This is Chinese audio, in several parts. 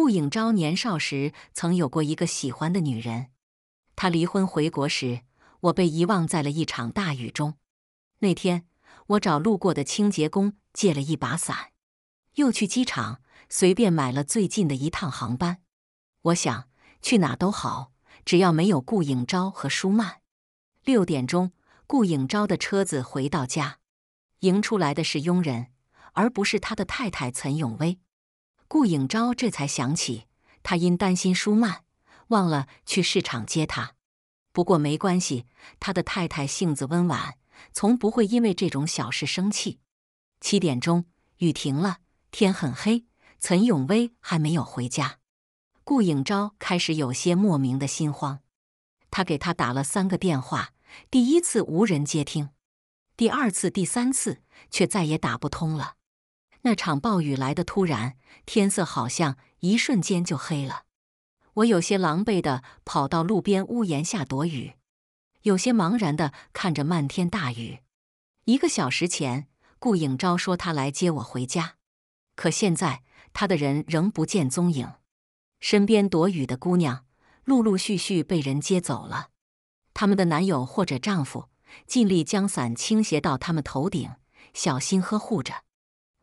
顾影昭年少时曾有过一个喜欢的女人，他离婚回国时，我被遗忘在了一场大雨中。那天，我找路过的清洁工借了一把伞，又去机场随便买了最近的一趟航班。我想去哪都好，只要没有顾影昭和舒曼。六点钟，顾影昭的车子回到家，迎出来的是佣人，而不是他的太太岑永威。顾影昭这才想起，他因担心舒曼，忘了去市场接他。不过没关系，他的太太性子温婉，从不会因为这种小事生气。七点钟，雨停了，天很黑，岑永威还没有回家。顾影昭开始有些莫名的心慌，他给他打了三个电话，第一次无人接听，第二次、第三次却再也打不通了。那场暴雨来的突然，天色好像一瞬间就黑了。我有些狼狈地跑到路边屋檐下躲雨，有些茫然的看着漫天大雨。一个小时前，顾影昭说他来接我回家，可现在他的人仍不见踪影。身边躲雨的姑娘陆陆续续被人接走了，他们的男友或者丈夫尽力将伞倾斜到他们头顶，小心呵护着。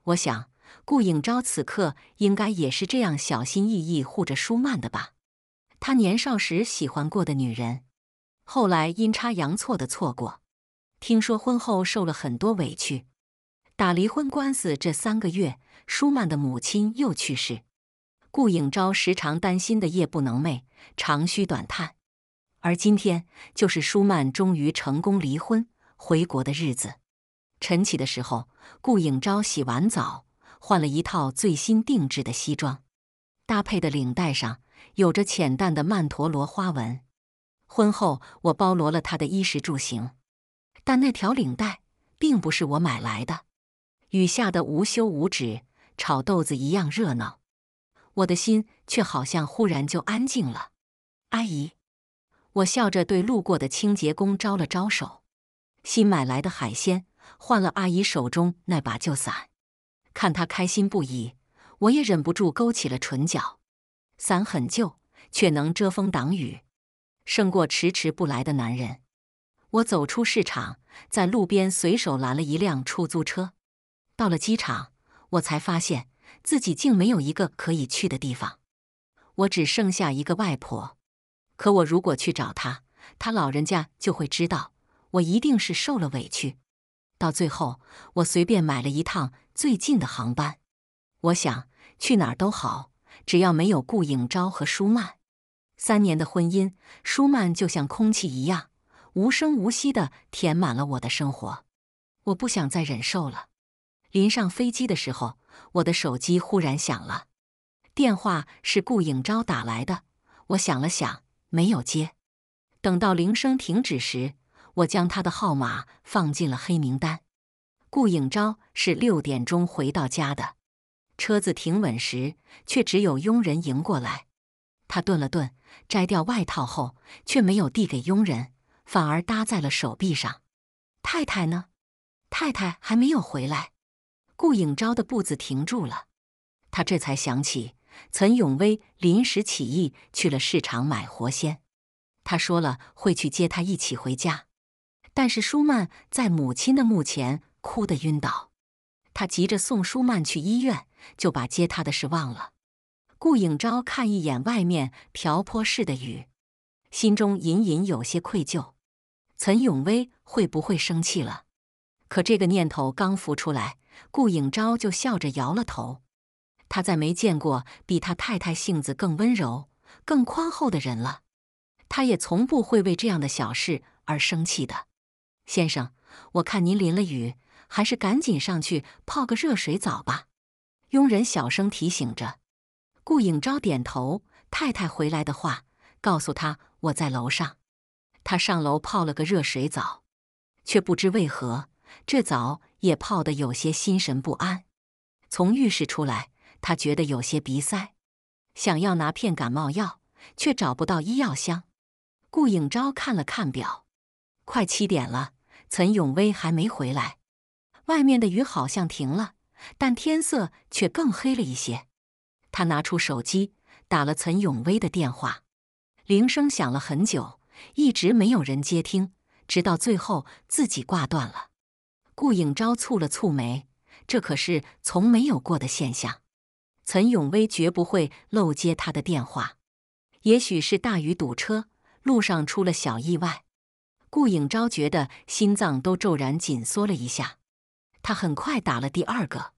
我想，顾影昭此刻应该也是这样小心翼翼护着舒曼的吧。他年少时喜欢过的女人，后来阴差阳错的错过，听说婚后受了很多委屈，打离婚官司这三个月，舒曼的母亲又去世。顾影昭时常担心的夜不能寐，长吁短叹。而今天就是舒曼终于成功离婚回国的日子。晨起的时候。顾影昭洗完澡，换了一套最新定制的西装，搭配的领带上有着浅淡的曼陀罗花纹。婚后，我包罗了他的衣食住行，但那条领带并不是我买来的。雨下的无休无止，炒豆子一样热闹，我的心却好像忽然就安静了。阿姨，我笑着对路过的清洁工招了招手，新买来的海鲜。换了阿姨手中那把旧伞，看她开心不已，我也忍不住勾起了唇角。伞很旧，却能遮风挡雨，胜过迟迟不来的男人。我走出市场，在路边随手拦了一辆出租车。到了机场，我才发现自己竟没有一个可以去的地方。我只剩下一个外婆，可我如果去找她，她老人家就会知道我一定是受了委屈。到最后，我随便买了一趟最近的航班。我想去哪儿都好，只要没有顾影昭和舒曼。三年的婚姻，舒曼就像空气一样，无声无息的填满了我的生活。我不想再忍受了。临上飞机的时候，我的手机忽然响了，电话是顾影昭打来的。我想了想，没有接。等到铃声停止时。我将他的号码放进了黑名单。顾影昭是六点钟回到家的，车子停稳时，却只有佣人迎过来。他顿了顿，摘掉外套后，却没有递给佣人，反而搭在了手臂上。太太呢？太太还没有回来。顾影昭的步子停住了，他这才想起，岑永威临时起意去了市场买活鲜，他说了会去接他一起回家。但是舒曼在母亲的墓前哭得晕倒，他急着送舒曼去医院，就把接他的事忘了。顾影昭看一眼外面瓢泼似的雨，心中隐隐有些愧疚。岑永威会不会生气了？可这个念头刚浮出来，顾影昭就笑着摇了头。他再没见过比他太太性子更温柔、更宽厚的人了。他也从不会为这样的小事而生气的。先生，我看您淋了雨，还是赶紧上去泡个热水澡吧。佣人小声提醒着。顾影昭点头。太太回来的话，告诉他我在楼上。他上楼泡了个热水澡，却不知为何这澡也泡得有些心神不安。从浴室出来，他觉得有些鼻塞，想要拿片感冒药，却找不到医药箱。顾影昭看了看表，快七点了。岑永威还没回来，外面的雨好像停了，但天色却更黑了一些。他拿出手机，打了岑永威的电话，铃声响了很久，一直没有人接听，直到最后自己挂断了。顾影昭蹙了蹙眉，这可是从没有过的现象。岑永威绝不会漏接他的电话，也许是大雨堵车，路上出了小意外。顾影昭觉得心脏都骤然紧缩了一下，他很快打了第二个，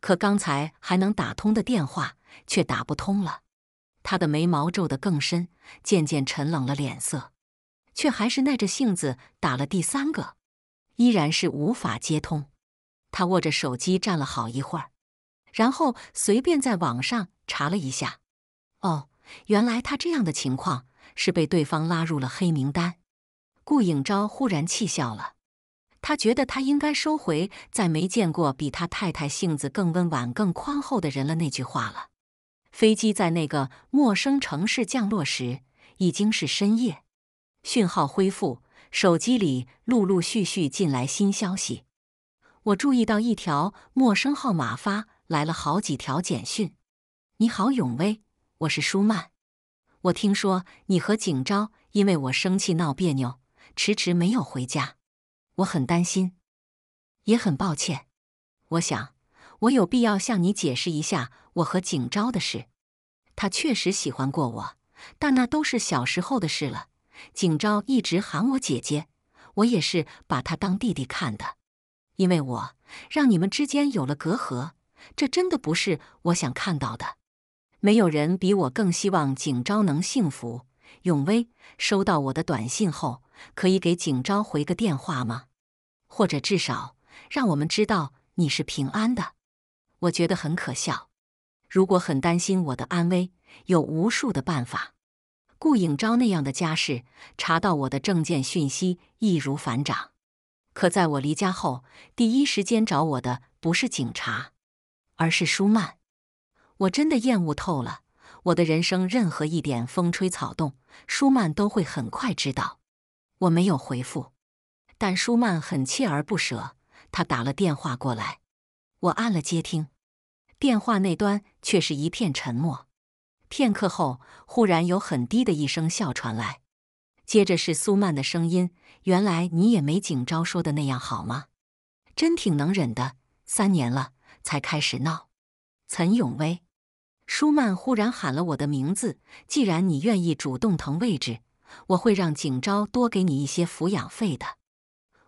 可刚才还能打通的电话却打不通了。他的眉毛皱得更深，渐渐沉冷了脸色，却还是耐着性子打了第三个，依然是无法接通。他握着手机站了好一会儿，然后随便在网上查了一下，哦，原来他这样的情况是被对方拉入了黑名单。顾影昭忽然气笑了，他觉得他应该收回“再没见过比他太太性子更温婉、更宽厚的人了”那句话了。飞机在那个陌生城市降落时已经是深夜，讯号恢复，手机里陆陆续续进来新消息。我注意到一条陌生号码发来了好几条简讯：“你好，永威，我是舒曼。我听说你和景昭因为我生气闹别扭。”迟迟没有回家，我很担心，也很抱歉。我想，我有必要向你解释一下我和景昭的事。他确实喜欢过我，但那都是小时候的事了。景昭一直喊我姐姐，我也是把他当弟弟看的。因为我让你们之间有了隔阂，这真的不是我想看到的。没有人比我更希望景昭能幸福。永威收到我的短信后。可以给景昭回个电话吗？或者至少让我们知道你是平安的。我觉得很可笑。如果很担心我的安危，有无数的办法。顾影昭那样的家世，查到我的证件信息易如反掌。可在我离家后，第一时间找我的不是警察，而是舒曼。我真的厌恶透了。我的人生任何一点风吹草动，舒曼都会很快知道。我没有回复，但舒曼很锲而不舍，他打了电话过来，我按了接听，电话那端却是一片沉默。片刻后，忽然有很低的一声笑传来，接着是苏曼的声音：“原来你也没景昭说的那样好吗？真挺能忍的，三年了才开始闹。”岑永威，舒曼忽然喊了我的名字：“既然你愿意主动腾位置。”我会让景昭多给你一些抚养费的。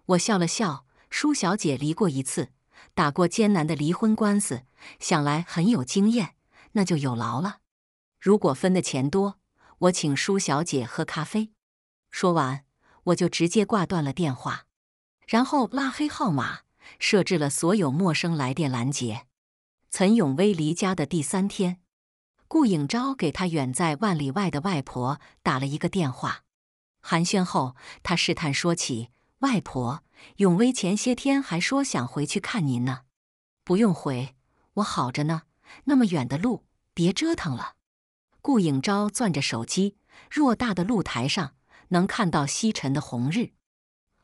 我笑了笑，舒小姐离过一次，打过艰难的离婚官司，想来很有经验。那就有劳了。如果分的钱多，我请舒小姐喝咖啡。说完，我就直接挂断了电话，然后拉黑号码，设置了所有陌生来电拦截。岑永威离家的第三天。顾影昭给他远在万里外的外婆打了一个电话，寒暄后，他试探说起：“外婆，永威前些天还说想回去看您呢。”“不用回，我好着呢。那么远的路，别折腾了。”顾影昭攥着手机，偌大的露台上能看到西沉的红日，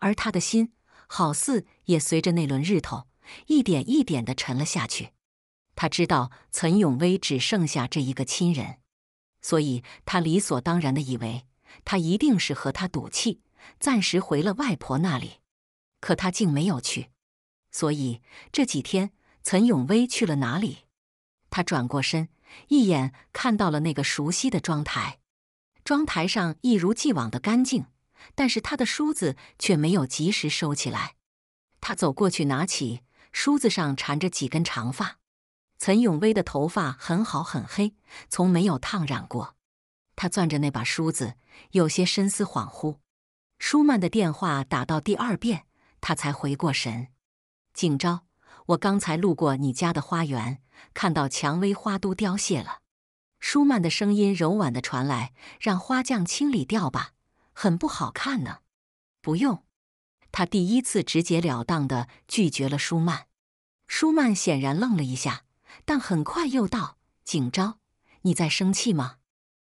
而他的心好似也随着那轮日头一点一点地沉了下去。他知道岑永威只剩下这一个亲人，所以他理所当然的以为他一定是和他赌气，暂时回了外婆那里。可他竟没有去，所以这几天岑永威去了哪里？他转过身，一眼看到了那个熟悉的妆台，妆台上一如既往的干净，但是他的梳子却没有及时收起来。他走过去，拿起梳子上缠着几根长发。岑永威的头发很好，很黑，从没有烫染过。他攥着那把梳子，有些深思恍惚。舒曼的电话打到第二遍，他才回过神。景昭，我刚才路过你家的花园，看到蔷薇花都凋谢了。舒曼的声音柔婉的传来：“让花匠清理掉吧，很不好看呢。”不用。他第一次直截了当的拒绝了舒曼。舒曼显然愣了一下。但很快又到景昭，你在生气吗？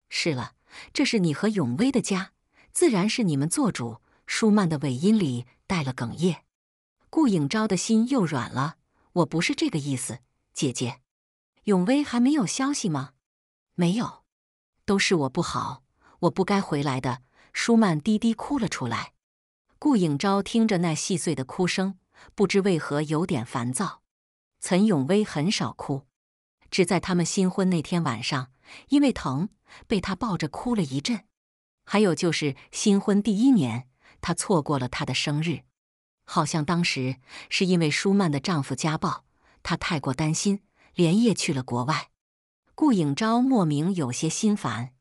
是了，这是你和永威的家，自然是你们做主。舒曼的尾音里带了哽咽，顾影昭的心又软了。我不是这个意思，姐姐。永威还没有消息吗？没有，都是我不好，我不该回来的。舒曼低低哭了出来。顾影昭听着那细碎的哭声，不知为何有点烦躁。岑永威很少哭，只在他们新婚那天晚上，因为疼被他抱着哭了一阵。还有就是新婚第一年，他错过了他的生日，好像当时是因为舒曼的丈夫家暴，他太过担心，连夜去了国外。顾颖昭莫名有些心烦。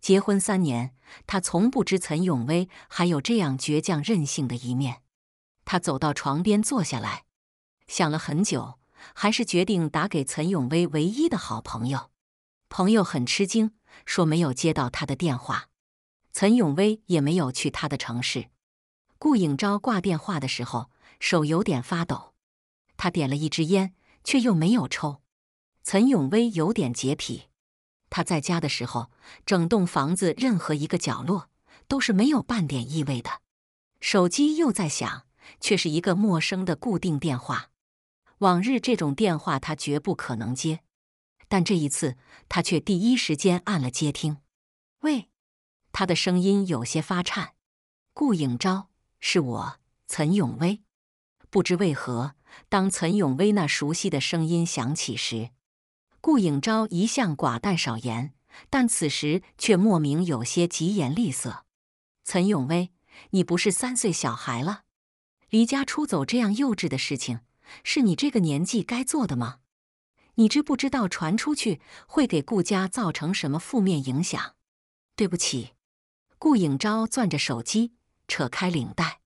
结婚三年，他从不知岑永威还有这样倔强任性的一面。他走到床边坐下来，想了很久。还是决定打给岑永威唯一的好朋友。朋友很吃惊，说没有接到他的电话。岑永威也没有去他的城市。顾影昭挂电话的时候，手有点发抖。他点了一支烟，却又没有抽。岑永威有点洁癖，他在家的时候，整栋房子任何一个角落都是没有半点异味的。手机又在响，却是一个陌生的固定电话。往日这种电话他绝不可能接，但这一次他却第一时间按了接听。喂，他的声音有些发颤。顾影昭，是我，岑永威。不知为何，当岑永威那熟悉的声音响起时，顾影昭一向寡淡少言，但此时却莫名有些疾言厉色。岑永威，你不是三岁小孩了，离家出走这样幼稚的事情。是你这个年纪该做的吗？你知不知道传出去会给顾家造成什么负面影响？对不起，顾影昭攥着手机，扯开领带，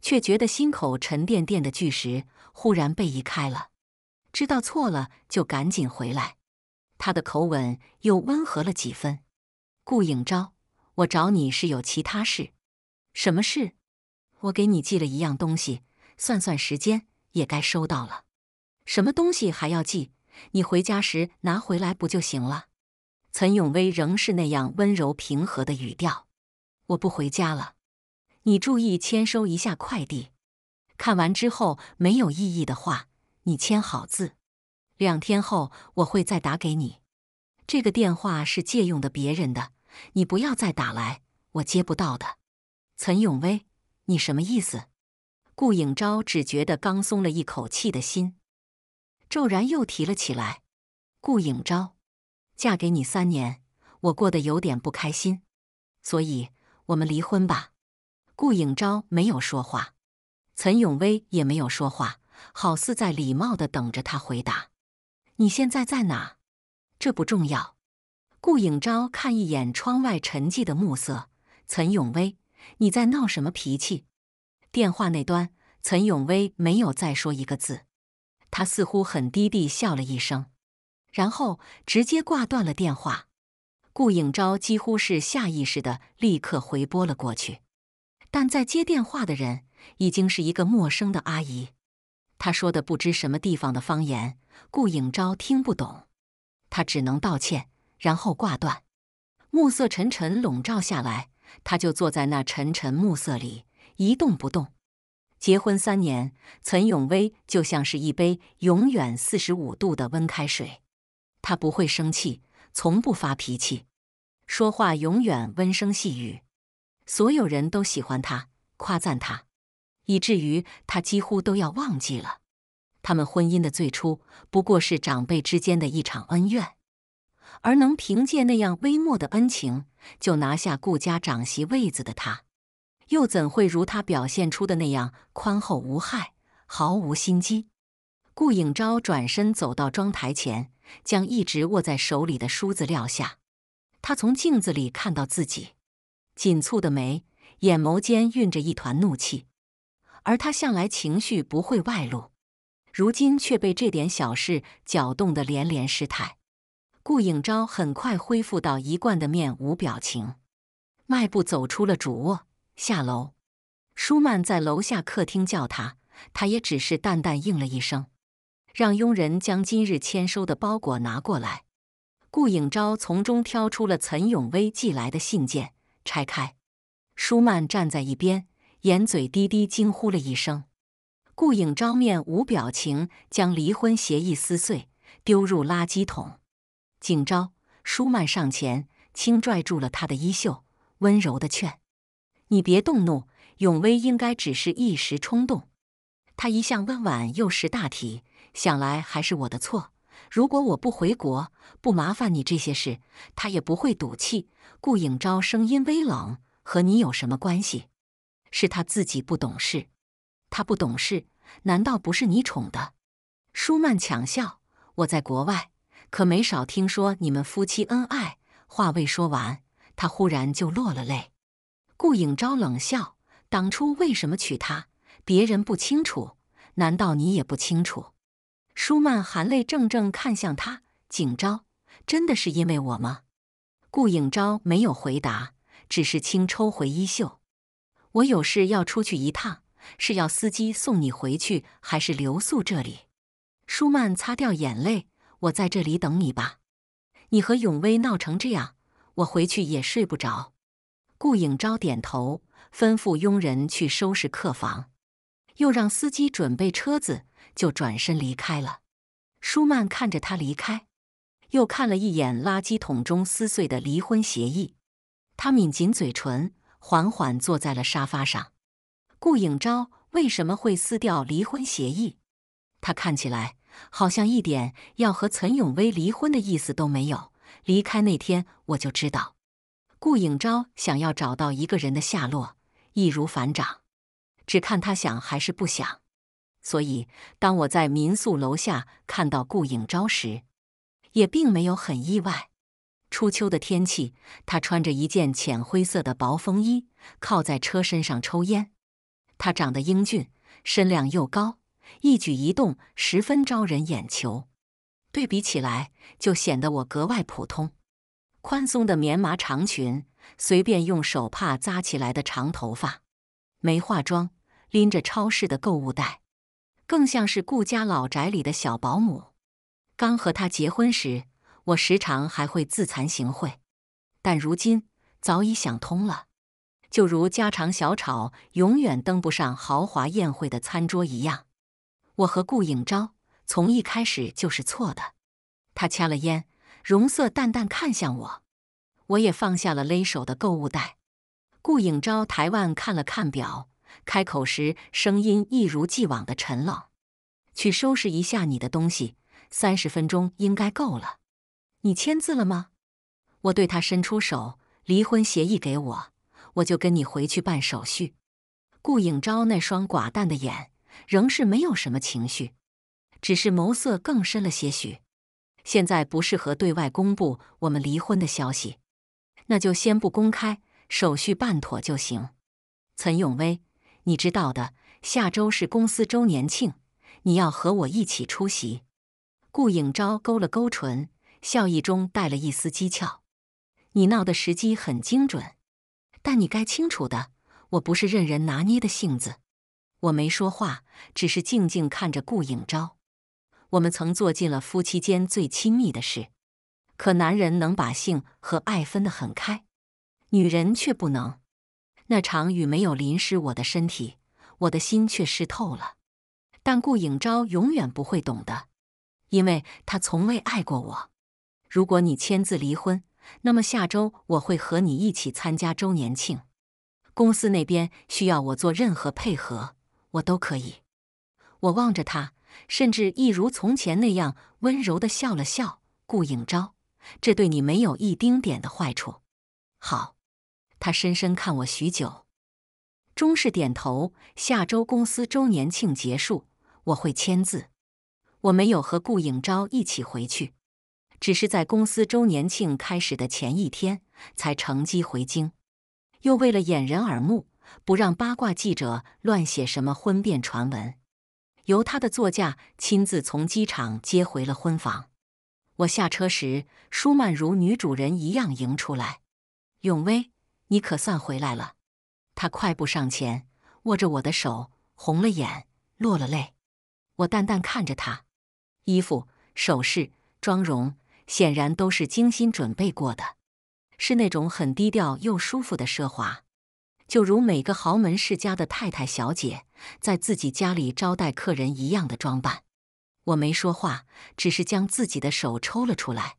却觉得心口沉甸甸的巨石忽然被移开了。知道错了就赶紧回来。他的口吻又温和了几分。顾影昭，我找你是有其他事。什么事？我给你寄了一样东西，算算时间。也该收到了，什么东西还要寄？你回家时拿回来不就行了？岑永威仍是那样温柔平和的语调。我不回家了，你注意签收一下快递。看完之后没有异议的话，你签好字。两天后我会再打给你。这个电话是借用的别人的，你不要再打来，我接不到的。岑永威，你什么意思？顾影昭只觉得刚松了一口气的心，骤然又提了起来。顾影昭，嫁给你三年，我过得有点不开心，所以我们离婚吧。顾影昭没有说话，岑永威也没有说话，好似在礼貌的等着他回答。你现在在哪？这不重要。顾影昭看一眼窗外沉寂的暮色，岑永威，你在闹什么脾气？电话那端，岑永威没有再说一个字，他似乎很低地笑了一声，然后直接挂断了电话。顾影昭几乎是下意识的立刻回拨了过去，但在接电话的人已经是一个陌生的阿姨。她说的不知什么地方的方言，顾影昭听不懂，他只能道歉，然后挂断。暮色沉沉笼罩下来，他就坐在那沉沉暮色里。一动不动。结婚三年，岑永威就像是一杯永远四十五度的温开水，他不会生气，从不发脾气，说话永远温声细语，所有人都喜欢他，夸赞他，以至于他几乎都要忘记了，他们婚姻的最初不过是长辈之间的一场恩怨，而能凭借那样微末的恩情就拿下顾家长媳位子的他。又怎会如他表现出的那样宽厚无害、毫无心机？顾影昭转身走到妆台前，将一直握在手里的梳子撂下。他从镜子里看到自己紧蹙的眉，眼眸间蕴着一团怒气。而他向来情绪不会外露，如今却被这点小事搅动得连连失态。顾影昭很快恢复到一贯的面无表情，迈步走出了主卧。下楼，舒曼在楼下客厅叫他，他也只是淡淡应了一声，让佣人将今日签收的包裹拿过来。顾影昭从中挑出了岑永威寄来的信件，拆开。舒曼站在一边，眼嘴滴滴惊呼了一声。顾影昭面无表情，将离婚协议撕碎，丢入垃圾桶。景昭，舒曼上前，轻拽住了他的衣袖，温柔的劝。你别动怒，永威应该只是一时冲动。他一向温婉又识大体，想来还是我的错。如果我不回国，不麻烦你这些事，他也不会赌气。顾影昭声音微冷：“和你有什么关系？是他自己不懂事。他不懂事，难道不是你宠的？”舒曼强笑：“我在国外可没少听说你们夫妻恩爱。”话未说完，他忽然就落了泪。顾影昭冷笑：“当初为什么娶她？别人不清楚，难道你也不清楚？”舒曼含泪怔怔看向他：“景昭，真的是因为我吗？”顾影昭没有回答，只是轻抽回衣袖：“我有事要出去一趟，是要司机送你回去，还是留宿这里？”舒曼擦掉眼泪：“我在这里等你吧。你和永威闹成这样，我回去也睡不着。”顾影昭点头，吩咐佣人去收拾客房，又让司机准备车子，就转身离开了。舒曼看着他离开，又看了一眼垃圾桶中撕碎的离婚协议，他抿紧嘴唇，缓缓坐在了沙发上。顾影昭为什么会撕掉离婚协议？他看起来好像一点要和岑永威离婚的意思都没有。离开那天，我就知道。顾影昭想要找到一个人的下落，易如反掌，只看他想还是不想。所以，当我在民宿楼下看到顾影昭时，也并没有很意外。初秋的天气，他穿着一件浅灰色的薄风衣，靠在车身上抽烟。他长得英俊，身量又高，一举一动十分招人眼球。对比起来，就显得我格外普通。宽松的棉麻长裙，随便用手帕扎起来的长头发，没化妆，拎着超市的购物袋，更像是顾家老宅里的小保姆。刚和他结婚时，我时常还会自惭形秽，但如今早已想通了。就如家常小炒永远登不上豪华宴会的餐桌一样，我和顾影昭从一开始就是错的。他掐了烟。容色淡淡看向我，我也放下了勒手的购物袋。顾影昭抬腕看了看表，开口时声音一如既往的沉冷：“去收拾一下你的东西，三十分钟应该够了。你签字了吗？”我对他伸出手：“离婚协议给我，我就跟你回去办手续。”顾影昭那双寡淡的眼仍是没有什么情绪，只是眸色更深了些许。现在不适合对外公布我们离婚的消息，那就先不公开，手续办妥就行。岑永威，你知道的，下周是公司周年庆，你要和我一起出席。顾影昭勾了勾唇，笑意中带了一丝讥诮。你闹的时机很精准，但你该清楚的，我不是任人拿捏的性子。我没说话，只是静静看着顾影昭。我们曾做尽了夫妻间最亲密的事，可男人能把性和爱分得很开，女人却不能。那场雨没有淋湿我的身体，我的心却湿透了。但顾影昭永远不会懂的，因为他从未爱过我。如果你签字离婚，那么下周我会和你一起参加周年庆。公司那边需要我做任何配合，我都可以。我望着他。甚至一如从前那样温柔的笑了笑。顾影昭，这对你没有一丁点的坏处。好，他深深看我许久，终是点头。下周公司周年庆结束，我会签字。我没有和顾影昭一起回去，只是在公司周年庆开始的前一天才乘机回京。又为了掩人耳目，不让八卦记者乱写什么婚变传闻。由他的座驾亲自从机场接回了婚房，我下车时，舒曼如女主人一样迎出来：“永威，你可算回来了。”他快步上前，握着我的手，红了眼，落了泪。我淡淡看着他，衣服、首饰、妆容，显然都是精心准备过的，是那种很低调又舒服的奢华。就如每个豪门世家的太太小姐在自己家里招待客人一样的装扮，我没说话，只是将自己的手抽了出来。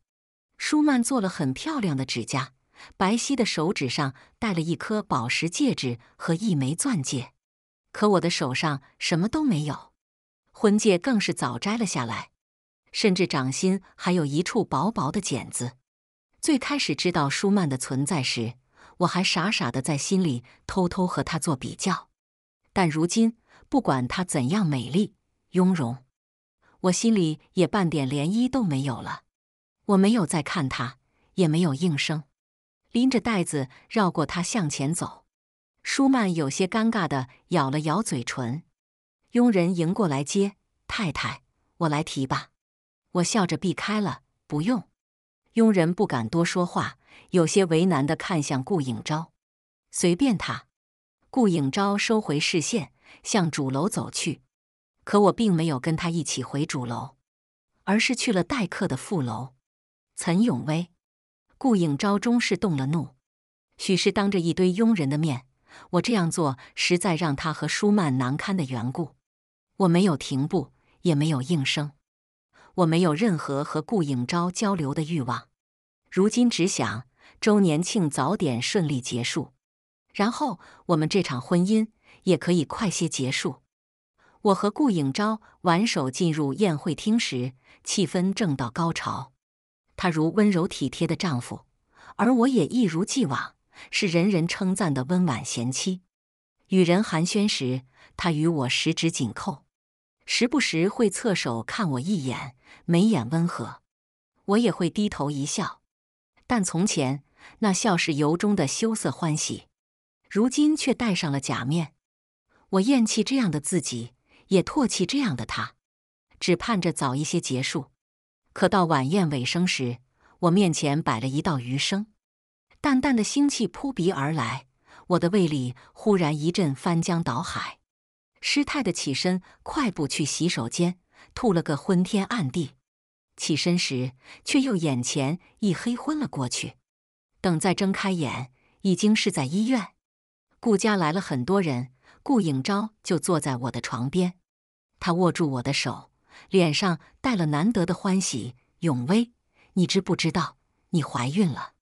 舒曼做了很漂亮的指甲，白皙的手指上戴了一颗宝石戒指和一枚钻戒，可我的手上什么都没有，婚戒更是早摘了下来，甚至掌心还有一处薄薄的茧子。最开始知道舒曼的存在时。我还傻傻的在心里偷偷和她做比较，但如今不管她怎样美丽雍容，我心里也半点涟漪都没有了。我没有再看她，也没有应声，拎着袋子绕过她向前走。舒曼有些尴尬的咬了咬嘴唇。佣人迎过来接太太，我来提吧。我笑着避开了，不用。佣人不敢多说话。有些为难的看向顾影昭，随便他。顾影昭收回视线，向主楼走去。可我并没有跟他一起回主楼，而是去了待客的副楼。岑永威，顾影昭终是动了怒。许是当着一堆佣人的面，我这样做实在让他和舒曼难堪的缘故。我没有停步，也没有应声。我没有任何和顾影昭交流的欲望。如今只想周年庆早点顺利结束，然后我们这场婚姻也可以快些结束。我和顾影昭挽手进入宴会厅时，气氛正到高潮。他如温柔体贴的丈夫，而我也一如既往是人人称赞的温婉贤妻。与人寒暄时，他与我十指紧扣，时不时会侧手看我一眼，眉眼温和。我也会低头一笑。但从前那笑是由衷的羞涩欢喜，如今却戴上了假面。我厌弃这样的自己，也唾弃这样的他，只盼着早一些结束。可到晚宴尾声时，我面前摆了一道鱼生，淡淡的腥气扑鼻而来，我的胃里忽然一阵翻江倒海，失态的起身，快步去洗手间，吐了个昏天暗地。起身时，却又眼前一黑，昏了过去。等再睁开眼，已经是在医院。顾家来了很多人，顾影昭就坐在我的床边，他握住我的手，脸上带了难得的欢喜。永威，你知不知道你怀孕了？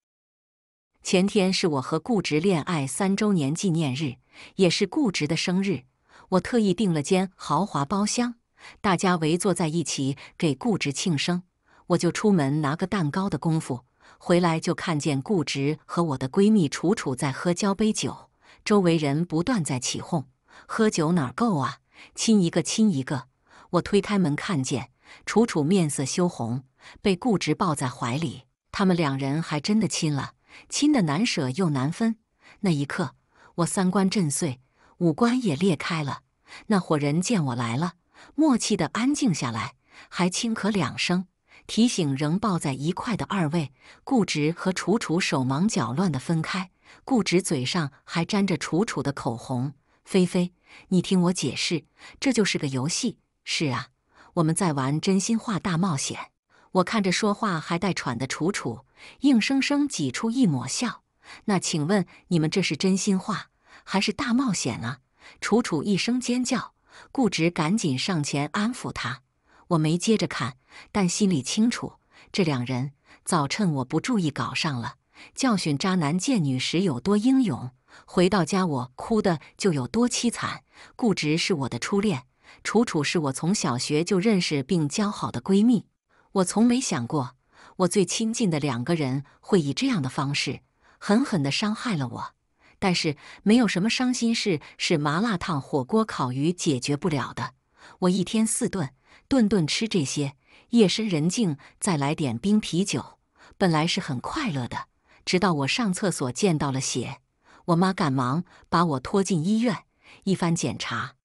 前天是我和顾直恋爱三周年纪念日，也是顾直的生日，我特意订了间豪华包厢。大家围坐在一起给顾直庆生，我就出门拿个蛋糕的功夫，回来就看见顾直和我的闺蜜楚楚在喝交杯酒，周围人不断在起哄：“喝酒哪够啊，亲一个亲一个！”我推开门，看见楚楚面色羞红，被顾直抱在怀里，他们两人还真的亲了，亲的难舍又难分。那一刻，我三观震碎，五官也裂开了。那伙人见我来了。默契的安静下来，还轻咳两声，提醒仍抱在一块的二位。顾执和楚楚手忙脚乱地分开，顾执嘴上还沾着楚楚的口红。菲菲，你听我解释，这就是个游戏。是啊，我们在玩真心话大冒险。我看着说话还带喘的楚楚，硬生生挤出一抹笑。那请问你们这是真心话还是大冒险啊？楚楚一声尖叫。顾直赶紧上前安抚他。我没接着看，但心里清楚，这两人早趁我不注意搞上了。教训渣男贱女时有多英勇，回到家我哭的就有多凄惨。顾直是我的初恋，楚楚是我从小学就认识并交好的闺蜜。我从没想过，我最亲近的两个人会以这样的方式狠狠地伤害了我。但是没有什么伤心事是麻辣烫、火锅、烤鱼解决不了的。我一天四顿，顿顿吃这些，夜深人静再来点冰啤酒，本来是很快乐的。直到我上厕所见到了血，我妈赶忙把我拖进医院。一番检查，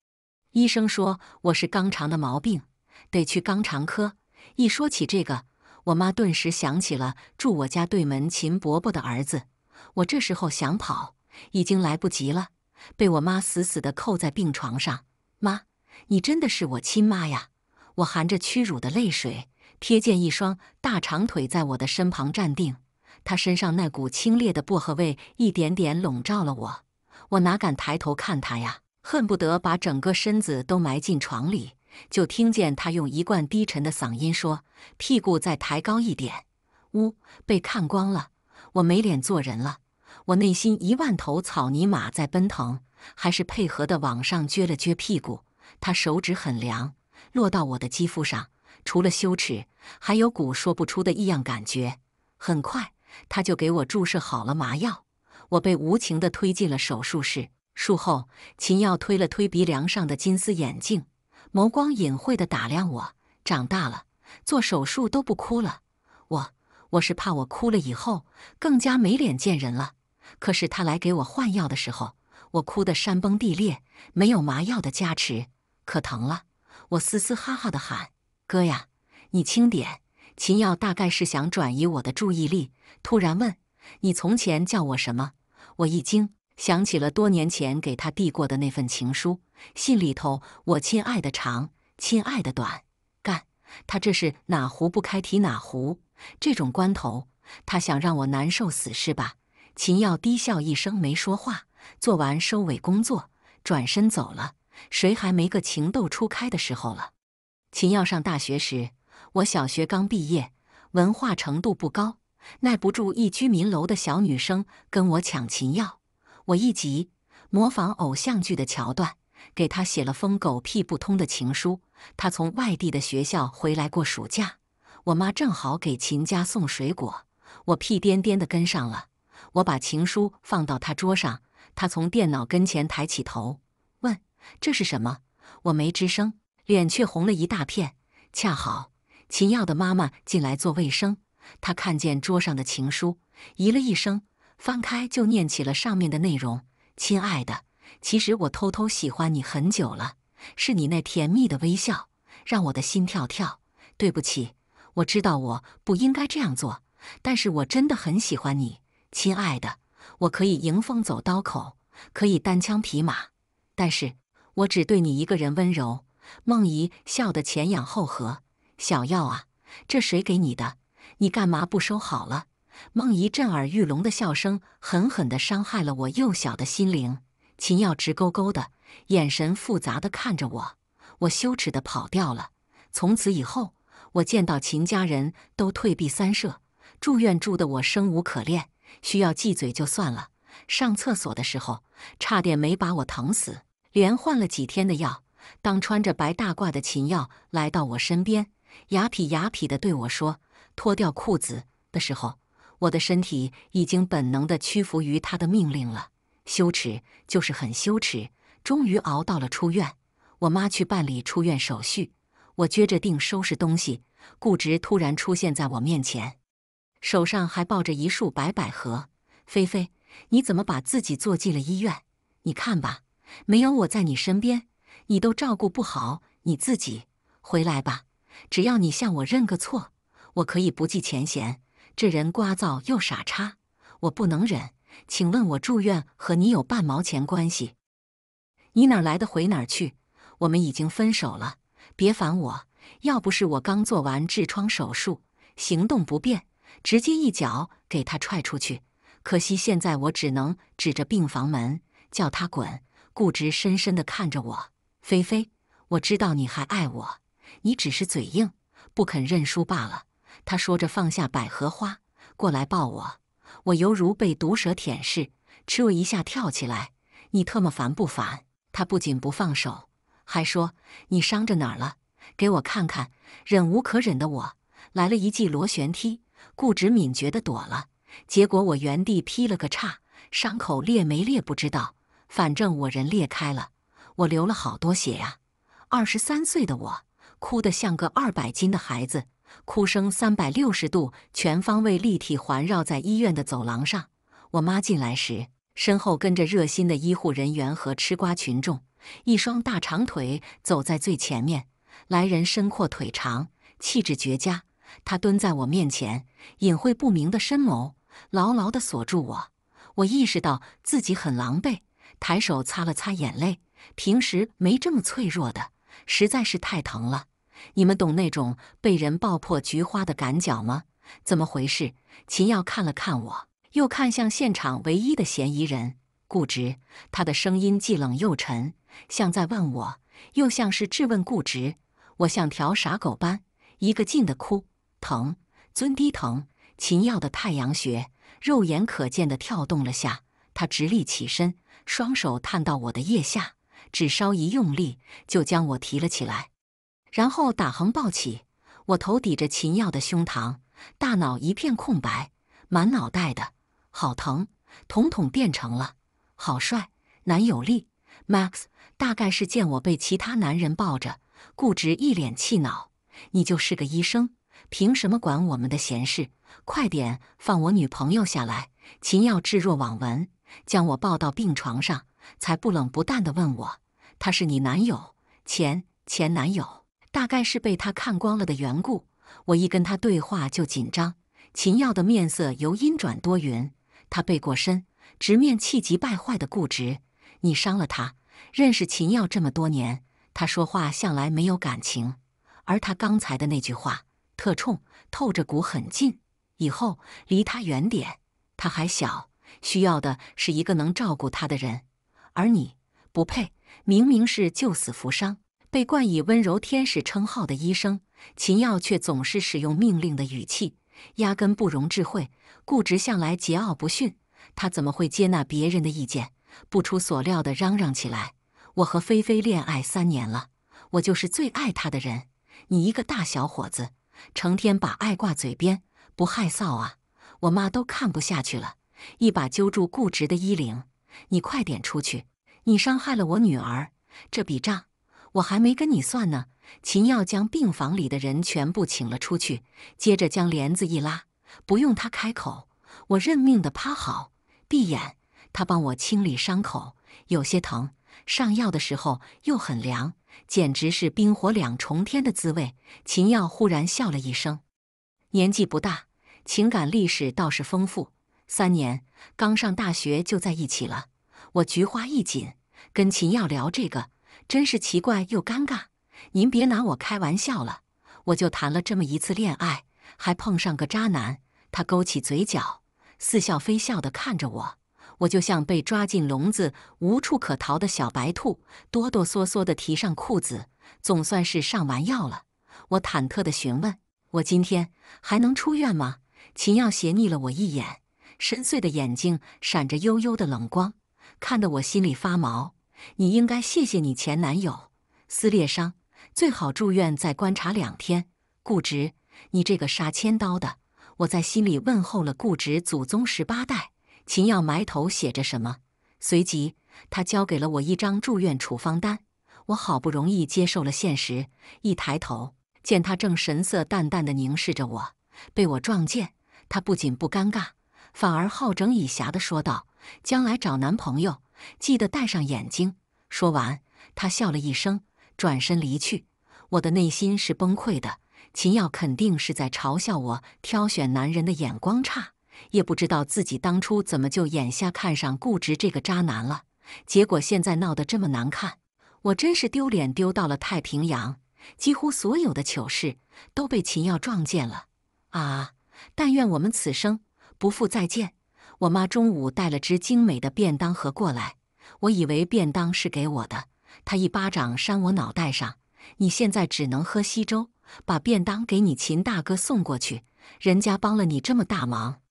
医生说我是肛肠的毛病，得去肛肠科。一说起这个，我妈顿时想起了住我家对门秦伯伯的儿子。我这时候想跑。已经来不及了，被我妈死死地扣在病床上。妈，你真的是我亲妈呀！我含着屈辱的泪水，瞥见一双大长腿在我的身旁站定，他身上那股清冽的薄荷味一点点笼罩了我。我哪敢抬头看他呀，恨不得把整个身子都埋进床里。就听见他用一贯低沉的嗓音说：“屁股再抬高一点。”呜，被看光了，我没脸做人了。我内心一万头草泥马在奔腾，还是配合地往上撅了撅屁股。他手指很凉，落到我的肌肤上，除了羞耻，还有股说不出的异样感觉。很快，他就给我注射好了麻药。我被无情地推进了手术室。术后，秦耀推了推鼻梁上的金丝眼镜，眸光隐晦地打量我。长大了，做手术都不哭了。我，我是怕我哭了以后更加没脸见人了。可是他来给我换药的时候，我哭得山崩地裂，没有麻药的加持，可疼了。我嘶嘶哈哈地喊：“哥呀，你轻点！”秦耀大概是想转移我的注意力，突然问：“你从前叫我什么？”我一惊，想起了多年前给他递过的那份情书，信里头我亲爱的长，亲爱的短，干，他这是哪壶不开提哪壶？这种关头，他想让我难受死是吧？秦耀低笑一声，没说话，做完收尾工作，转身走了。谁还没个情窦初开的时候了？秦耀上大学时，我小学刚毕业，文化程度不高，耐不住一居民楼的小女生跟我抢秦耀，我一急，模仿偶像剧的桥段，给她写了封狗屁不通的情书。她从外地的学校回来过暑假，我妈正好给秦家送水果，我屁颠颠的跟上了。我把情书放到他桌上，他从电脑跟前抬起头，问：“这是什么？”我没吱声，脸却红了一大片。恰好秦耀的妈妈进来做卫生，她看见桌上的情书，咦了一声，翻开就念起了上面的内容：“亲爱的，其实我偷偷喜欢你很久了，是你那甜蜜的微笑让我的心跳跳。对不起，我知道我不应该这样做，但是我真的很喜欢你。”亲爱的，我可以迎风走刀口，可以单枪匹马，但是我只对你一个人温柔。梦怡笑得前仰后合，小药啊，这谁给你的？你干嘛不收好了？梦怡震耳欲聋的笑声狠狠地伤害了我幼小的心灵。秦耀直勾勾的眼神复杂的看着我，我羞耻的跑掉了。从此以后，我见到秦家人都退避三舍，住院住的我生无可恋。需要忌嘴就算了，上厕所的时候差点没把我疼死，连换了几天的药。当穿着白大褂的秦耀来到我身边，牙痞牙痞的对我说：“脱掉裤子”的时候，我的身体已经本能地屈服于他的命令了。羞耻，就是很羞耻。终于熬到了出院，我妈去办理出院手续，我撅着腚收拾东西，顾执突然出现在我面前。手上还抱着一束白百合，菲菲，你怎么把自己坐进了医院？你看吧，没有我在你身边，你都照顾不好你自己。回来吧，只要你向我认个错，我可以不计前嫌。这人聒噪又傻叉，我不能忍。请问，我住院和你有半毛钱关系？你哪来的回哪去？我们已经分手了，别烦我。要不是我刚做完痔疮手术，行动不便。直接一脚给他踹出去，可惜现在我只能指着病房门叫他滚。顾执深深地看着我，菲菲，我知道你还爱我，你只是嘴硬，不肯认输罢了。他说着放下百合花过来抱我，我犹如被毒蛇舔舐，吃我一下跳起来。你特么烦不烦？他不仅不放手，还说你伤着哪儿了，给我看看。忍无可忍的我来了一记螺旋踢。顾执敏觉得躲了，结果我原地劈了个叉，伤口裂没裂不知道，反正我人裂开了，我流了好多血呀。二十三岁的我，哭得像个二百斤的孩子，哭声三百六十度全方位立体环绕在医院的走廊上。我妈进来时，身后跟着热心的医护人员和吃瓜群众，一双大长腿走在最前面，来人身阔腿长，气质绝佳。他蹲在我面前，隐晦不明的深眸牢牢地锁住我。我意识到自己很狼狈，抬手擦了擦眼泪。平时没这么脆弱的，实在是太疼了。你们懂那种被人爆破菊花的赶脚吗？怎么回事？秦耀看了看我，又看向现场唯一的嫌疑人顾直，他的声音既冷又沉，像在问我，又像是质问顾直。我像条傻狗般，一个劲地哭。疼，尊低疼，秦耀的太阳穴肉眼可见的跳动了下。他直立起身，双手探到我的腋下，只稍一用力就将我提了起来，然后打横抱起我，头抵着秦耀的胸膛，大脑一片空白，满脑袋的好疼，统统变成了好帅、男友力。Max 大概是见我被其他男人抱着，固执一脸气恼：“你就是个医生。”凭什么管我们的闲事？快点放我女朋友下来！秦耀置若罔闻，将我抱到病床上，才不冷不淡地问我：“他是你男友？前前男友？大概是被他看光了的缘故。”我一跟他对话就紧张。秦耀的面色由阴转多云，他背过身，直面气急败坏的顾执：“你伤了他。认识秦耀这么多年，他说话向来没有感情，而他刚才的那句话。”特冲，透着股狠劲。以后离他远点，他还小，需要的是一个能照顾他的人，而你不配。明明是救死扶伤，被冠以温柔天使称号的医生秦耀，却总是使用命令的语气，压根不容智慧、固执，向来桀骜不驯。他怎么会接纳别人的意见？不出所料的嚷嚷起来：“我和菲菲恋爱三年了，我就是最爱他的人。你一个大小伙子！”成天把爱挂嘴边，不害臊啊！我妈都看不下去了，一把揪住固执的衣领：“你快点出去！你伤害了我女儿，这笔账我还没跟你算呢！”秦耀将病房里的人全部请了出去，接着将帘子一拉，不用他开口，我认命的趴好，闭眼。他帮我清理伤口，有些疼，上药的时候又很凉。简直是冰火两重天的滋味。秦耀忽然笑了一声，年纪不大，情感历史倒是丰富。三年，刚上大学就在一起了。我菊花一紧，跟秦耀聊这个，真是奇怪又尴尬。您别拿我开玩笑了，我就谈了这么一次恋爱，还碰上个渣男。他勾起嘴角，似笑非笑地看着我。我就像被抓进笼子、无处可逃的小白兔，哆哆嗦嗦地提上裤子，总算是上完药了。我忐忑地询问：“我今天还能出院吗？”秦耀斜睨了我一眼，深邃的眼睛闪着幽幽的冷光，看得我心里发毛。你应该谢谢你前男友撕裂伤，最好住院再观察两天。顾直，你这个杀千刀的！我在心里问候了顾直祖宗十八代。秦耀埋头写着什么，随即他交给了我一张住院处方单。我好不容易接受了现实，一抬头见他正神色淡淡的凝视着我，被我撞见，他不仅不尴尬，反而好整以暇的说道：“将来找男朋友，记得戴上眼睛。”说完，他笑了一声，转身离去。我的内心是崩溃的，秦耀肯定是在嘲笑我挑选男人的眼光差。也不知道自己当初怎么就眼瞎看上顾执这个渣男了，结果现在闹得这么难看，我真是丢脸丢到了太平洋。几乎所有的糗事都被秦耀撞见了啊！但愿我们此生不复再见。我妈中午带了只精美的便当盒过来，我以为便当是给我的，她一巴掌扇我脑袋上。你现在只能喝稀粥，把便当给你秦大哥送过去，人家帮了你这么大忙。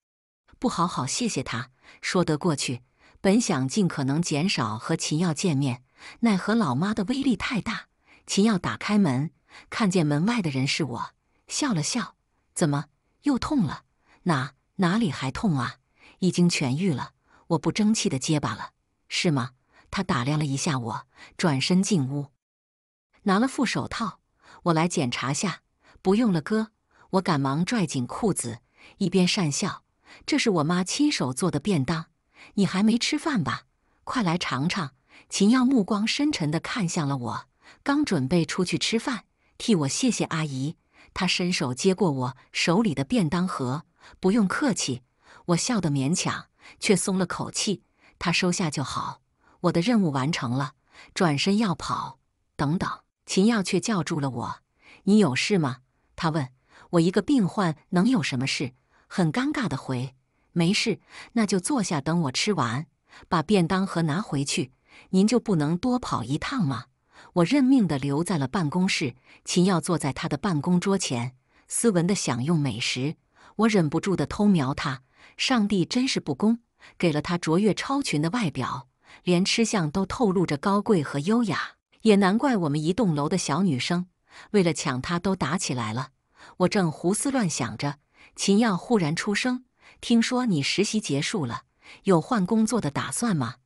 不好好谢谢他，说得过去。本想尽可能减少和秦耀见面，奈何老妈的威力太大。秦耀打开门，看见门外的人是我，笑了笑：“怎么又痛了？哪哪里还痛啊？已经痊愈了。”我不争气的结巴了：“是吗？”他打量了一下我，转身进屋，拿了副手套：“我来检查下。”“不用了，哥。”我赶忙拽紧裤子，一边讪笑。这是我妈亲手做的便当，你还没吃饭吧？快来尝尝。秦耀目光深沉地看向了我，刚准备出去吃饭，替我谢谢阿姨。他伸手接过我手里的便当盒，不用客气。我笑得勉强，却松了口气。他收下就好，我的任务完成了，转身要跑。等等，秦耀却叫住了我：“你有事吗？”他问我：“一个病患能有什么事？”很尴尬的回，没事，那就坐下等我吃完，把便当盒拿回去。您就不能多跑一趟吗？我认命的留在了办公室。秦耀坐在他的办公桌前，斯文的享用美食。我忍不住的偷瞄他。上帝真是不公，给了他卓越超群的外表，连吃相都透露着高贵和优雅。也难怪我们一栋楼的小女生，为了抢他都打起来了。我正胡思乱想着。秦耀忽然出声：“听说你实习结束了，有换工作的打算吗？”“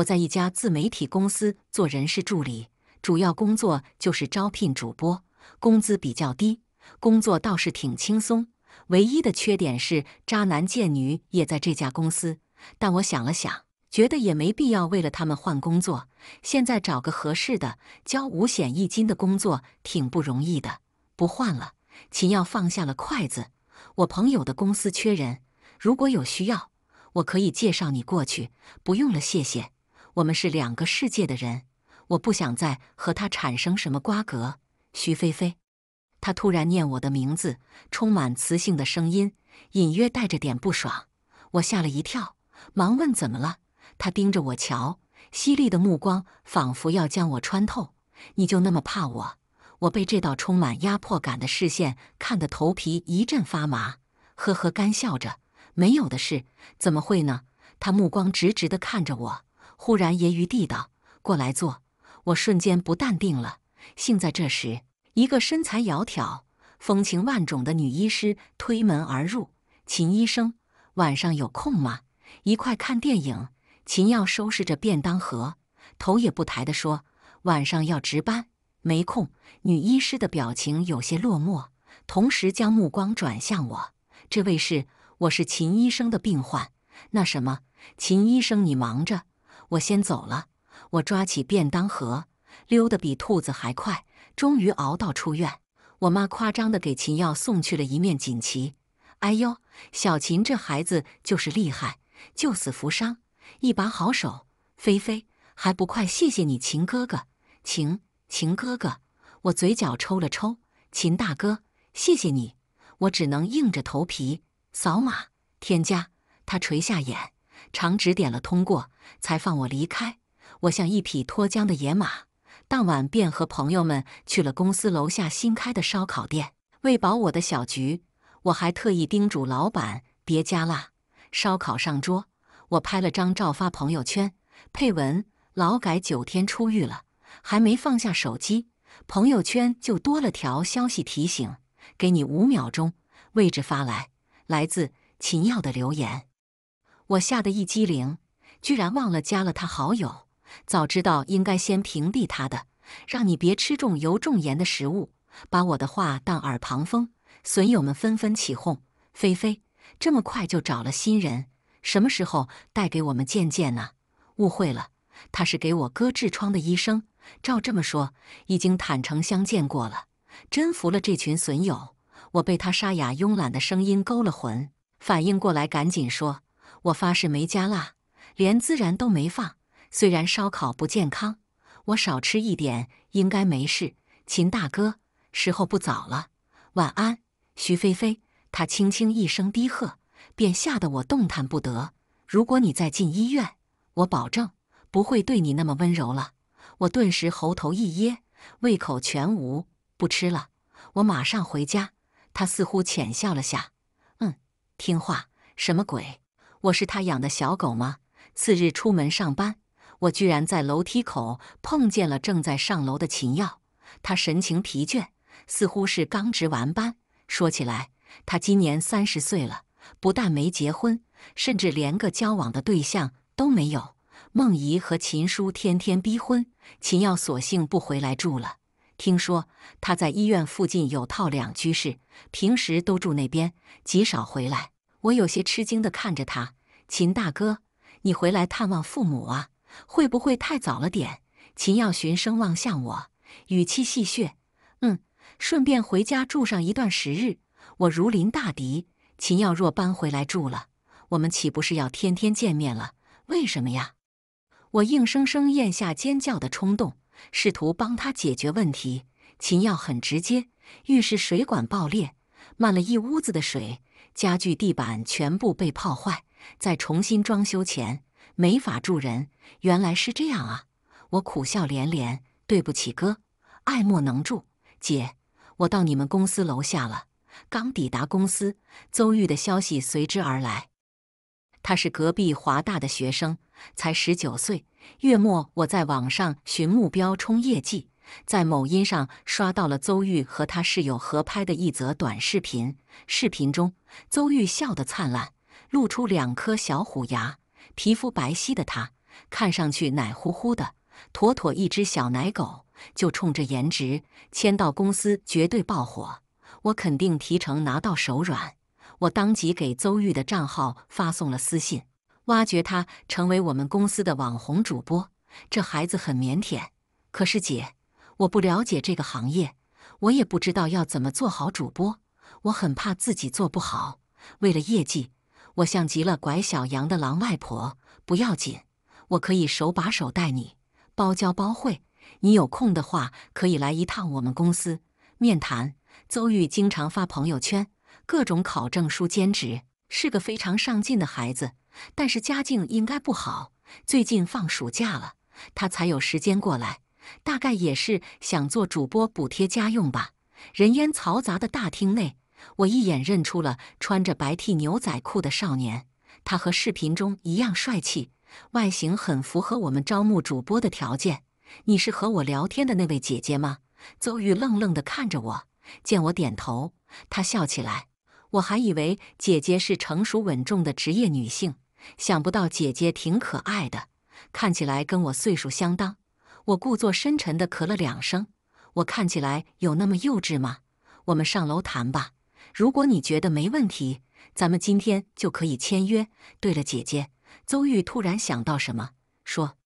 我在一家自媒体公司做人事助理，主要工作就是招聘主播，工资比较低，工作倒是挺轻松。唯一的缺点是渣男贱女也在这家公司，但我想了想，觉得也没必要为了他们换工作。现在找个合适的交五险一金的工作挺不容易的，不换了。”秦耀放下了筷子。我朋友的公司缺人，如果有需要，我可以介绍你过去。不用了，谢谢。我们是两个世界的人，我不想再和他产生什么瓜葛。徐飞飞，他突然念我的名字，充满磁性的声音，隐约带着点不爽。我吓了一跳，忙问怎么了。他盯着我瞧，犀利的目光仿佛要将我穿透。你就那么怕我？我被这道充满压迫感的视线看得头皮一阵发麻，呵呵干笑着，没有的事，怎么会呢？他目光直直的看着我，忽然揶揄地道：“过来坐。”我瞬间不淡定了。幸在这时，一个身材窈窕、风情万种的女医师推门而入：“秦医生，晚上有空吗？一块看电影。”秦耀收拾着便当盒，头也不抬地说：“晚上要值班。”没空。女医师的表情有些落寞，同时将目光转向我。这位是，我是秦医生的病患。那什么，秦医生你忙着，我先走了。我抓起便当盒，溜得比兔子还快。终于熬到出院，我妈夸张的给秦耀送去了一面锦旗。哎呦，小秦这孩子就是厉害，救死扶伤，一把好手。菲菲，还不快谢谢你秦哥哥？秦。秦哥哥，我嘴角抽了抽。秦大哥，谢谢你，我只能硬着头皮扫码添加。他垂下眼，长指点了通过，才放我离开。我像一匹脱缰的野马，当晚便和朋友们去了公司楼下新开的烧烤店，喂饱我的小菊。我还特意叮嘱老板别加辣。烧烤上桌，我拍了张照发朋友圈，配文：劳改九天出狱了。还没放下手机，朋友圈就多了条消息提醒：“给你五秒钟，位置发来。”来自秦耀的留言，我吓得一激灵，居然忘了加了他好友。早知道应该先屏蔽他的。让你别吃重油重盐的食物，把我的话当耳旁风。损友们纷纷起哄：“菲菲这么快就找了新人，什么时候带给我们见见呢？”误会了，他是给我割痔疮的医生。照这么说，已经坦诚相见过了，真服了这群损友！我被他沙哑慵懒的声音勾了魂，反应过来赶紧说：“我发誓没加辣，连孜然都没放。虽然烧烤不健康，我少吃一点应该没事。”秦大哥，时候不早了，晚安，徐菲菲。他轻轻一声低喝，便吓得我动弹不得。如果你再进医院，我保证不会对你那么温柔了。我顿时喉头一噎，胃口全无，不吃了。我马上回家。他似乎浅笑了下，嗯，听话。什么鬼？我是他养的小狗吗？次日出门上班，我居然在楼梯口碰见了正在上楼的秦耀。他神情疲倦，似乎是刚值完班。说起来，他今年三十岁了，不但没结婚，甚至连个交往的对象都没有。孟姨和秦叔天天逼婚，秦耀索性不回来住了。听说他在医院附近有套两居室，平时都住那边，极少回来。我有些吃惊地看着他：“秦大哥，你回来探望父母啊？会不会太早了点？”秦耀循声望向我，语气戏谑：“嗯，顺便回家住上一段时日。”我如临大敌：“秦耀若搬回来住了，我们岂不是要天天见面了？为什么呀？”我硬生生咽下尖叫的冲动，试图帮他解决问题。秦耀很直接，浴室水管爆裂，漫了一屋子的水，家具地板全部被泡坏，在重新装修前没法住人。原来是这样啊！我苦笑连连，对不起哥，爱莫能助。姐，我到你们公司楼下了，刚抵达公司，邹玉的消息随之而来。他是隔壁华大的学生，才十九岁。月末我在网上寻目标冲业绩，在某音上刷到了邹玉和他室友合拍的一则短视频。视频中，邹玉笑得灿烂，露出两颗小虎牙，皮肤白皙的他看上去奶乎乎的，妥妥一只小奶狗。就冲这颜值，签到公司绝对爆火，我肯定提成拿到手软。我当即给邹玉的账号发送了私信，挖掘他成为我们公司的网红主播。这孩子很腼腆，可是姐，我不了解这个行业，我也不知道要怎么做好主播，我很怕自己做不好。为了业绩，我像极了拐小羊的狼外婆。不要紧，我可以手把手带你，包教包会。你有空的话可以来一趟我们公司面谈。邹玉经常发朋友圈。各种考证书，兼职是个非常上进的孩子，但是家境应该不好。最近放暑假了，他才有时间过来，大概也是想做主播补贴家用吧。人烟嘈杂的大厅内，我一眼认出了穿着白 T 牛仔裤的少年，他和视频中一样帅气，外形很符合我们招募主播的条件。你是和我聊天的那位姐姐吗？邹玉愣愣地看着我，见我点头，他笑起来。我还以为姐姐是成熟稳重的职业女性，想不到姐姐挺可爱的，看起来跟我岁数相当。我故作深沉地咳了两声，我看起来有那么幼稚吗？我们上楼谈吧。如果你觉得没问题，咱们今天就可以签约。对了，姐姐，邹玉突然想到什么，说：“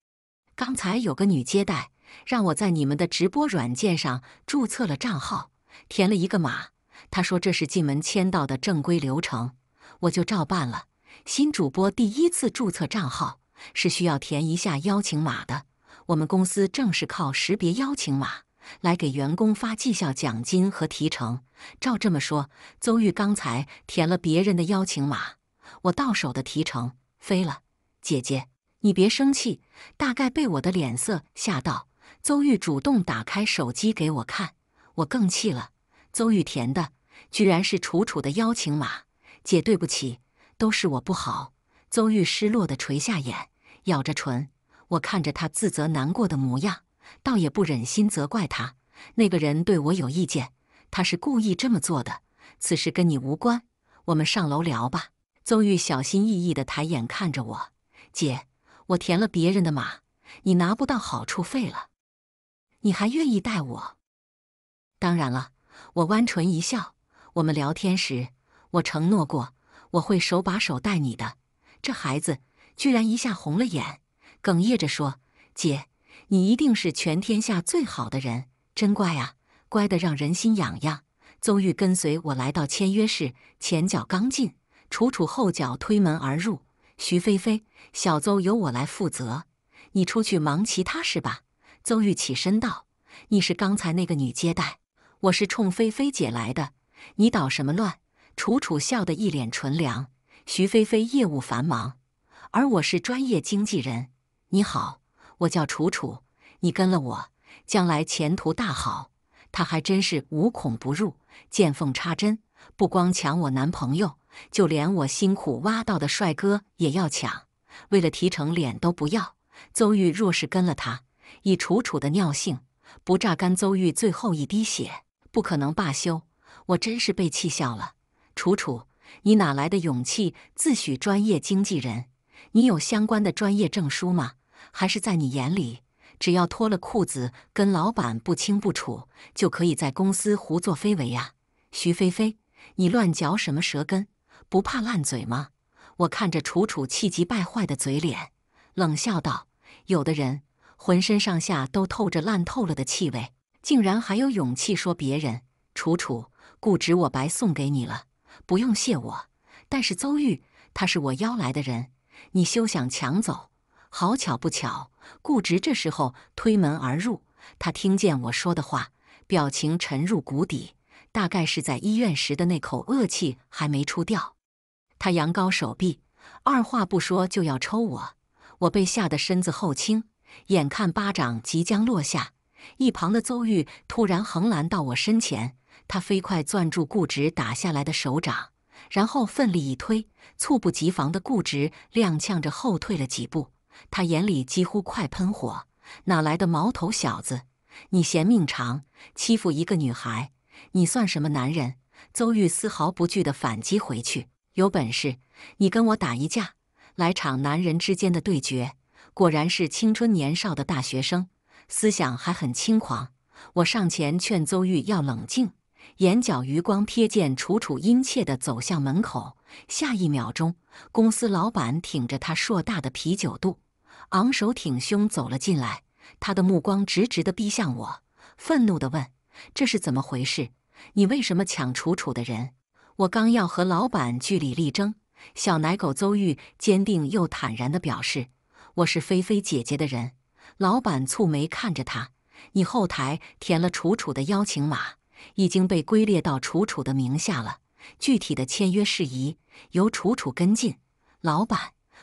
刚才有个女接待让我在你们的直播软件上注册了账号，填了一个码。”他说：“这是进门签到的正规流程，我就照办了。新主播第一次注册账号是需要填一下邀请码的。我们公司正是靠识别邀请码来给员工发绩效奖金和提成。照这么说，邹玉刚才填了别人的邀请码，我到手的提成飞了。姐姐，你别生气。大概被我的脸色吓到，邹玉主动打开手机给我看，我更气了。”邹玉田的，居然是楚楚的邀请码。姐，对不起，都是我不好。邹玉失落的垂下眼，咬着唇。我看着他自责难过的模样，倒也不忍心责怪他。那个人对我有意见，他是故意这么做的。此事跟你无关，我们上楼聊吧。邹玉小心翼翼的抬眼看着我，姐，我填了别人的码，你拿不到好处费了，你还愿意带我？当然了。我弯唇一笑，我们聊天时，我承诺过我会手把手带你的。这孩子居然一下红了眼，哽咽着说：“姐，你一定是全天下最好的人，真乖啊，乖得让人心痒痒。”邹玉跟随我来到签约室，前脚刚进，楚楚后脚推门而入。徐菲菲，小邹由我来负责，你出去忙其他事吧。邹玉起身道：“你是刚才那个女接待。”我是冲菲菲姐来的，你捣什么乱？楚楚笑得一脸纯良。徐菲菲业务繁忙，而我是专业经纪人。你好，我叫楚楚，你跟了我，将来前途大好。她还真是无孔不入，见缝插针，不光抢我男朋友，就连我辛苦挖到的帅哥也要抢，为了提成脸都不要。邹玉若是跟了她，以楚楚的尿性，不榨干邹玉最后一滴血。不可能罢休！我真是被气笑了。楚楚，你哪来的勇气自诩专业经纪人？你有相关的专业证书吗？还是在你眼里，只要脱了裤子跟老板不清不楚，就可以在公司胡作非为啊？徐菲菲，你乱嚼什么舌根？不怕烂嘴吗？我看着楚楚气急败坏的嘴脸，冷笑道：“有的人浑身上下都透着烂透了的气味。”竟然还有勇气说别人，楚楚，顾执，我白送给你了，不用谢我。但是邹玉，他是我邀来的人，你休想抢走。好巧不巧，顾执这时候推门而入，他听见我说的话，表情沉入谷底，大概是在医院时的那口恶气还没出掉。他扬高手臂，二话不说就要抽我，我被吓得身子后倾，眼看巴掌即将落下。一旁的邹玉突然横拦到我身前，他飞快攥住顾执打下来的手掌，然后奋力一推，猝不及防的顾执踉跄着后退了几步。他眼里几乎快喷火：“哪来的毛头小子？你嫌命长，欺负一个女孩，你算什么男人？”邹玉丝毫不惧的反击回去：“有本事你跟我打一架，来场男人之间的对决。”果然是青春年少的大学生。思想还很轻狂，我上前劝邹玉要冷静。眼角余光瞥见楚楚殷切地走向门口，下一秒钟，公司老板挺着他硕大的啤酒肚，昂首挺胸走了进来。他的目光直直地逼向我，愤怒地问：“这是怎么回事？你为什么抢楚楚的人？”我刚要和老板据理力争，小奶狗邹玉坚定又坦然地表示：“我是菲菲姐姐的人。”老板蹙眉看着他：“你后台填了楚楚的邀请码，已经被归列到楚楚的名下了。具体的签约事宜由楚楚跟进。”老板，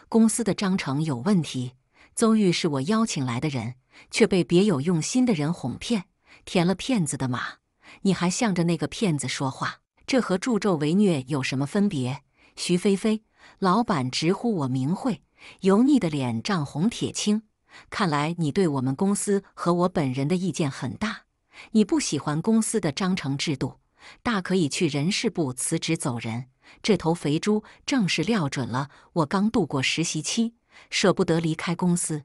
公司的章程有问题。邹玉是我邀请来的人，却被别有用心的人哄骗，填了骗子的码。你还向着那个骗子说话，这和助纣为虐有什么分别？徐菲菲，老板直呼我名讳，油腻的脸涨红铁青。看来你对我们公司和我本人的意见很大。你不喜欢公司的章程制度，大可以去人事部辞职走人。这头肥猪正是料准了我刚度过实习期，舍不得离开公司。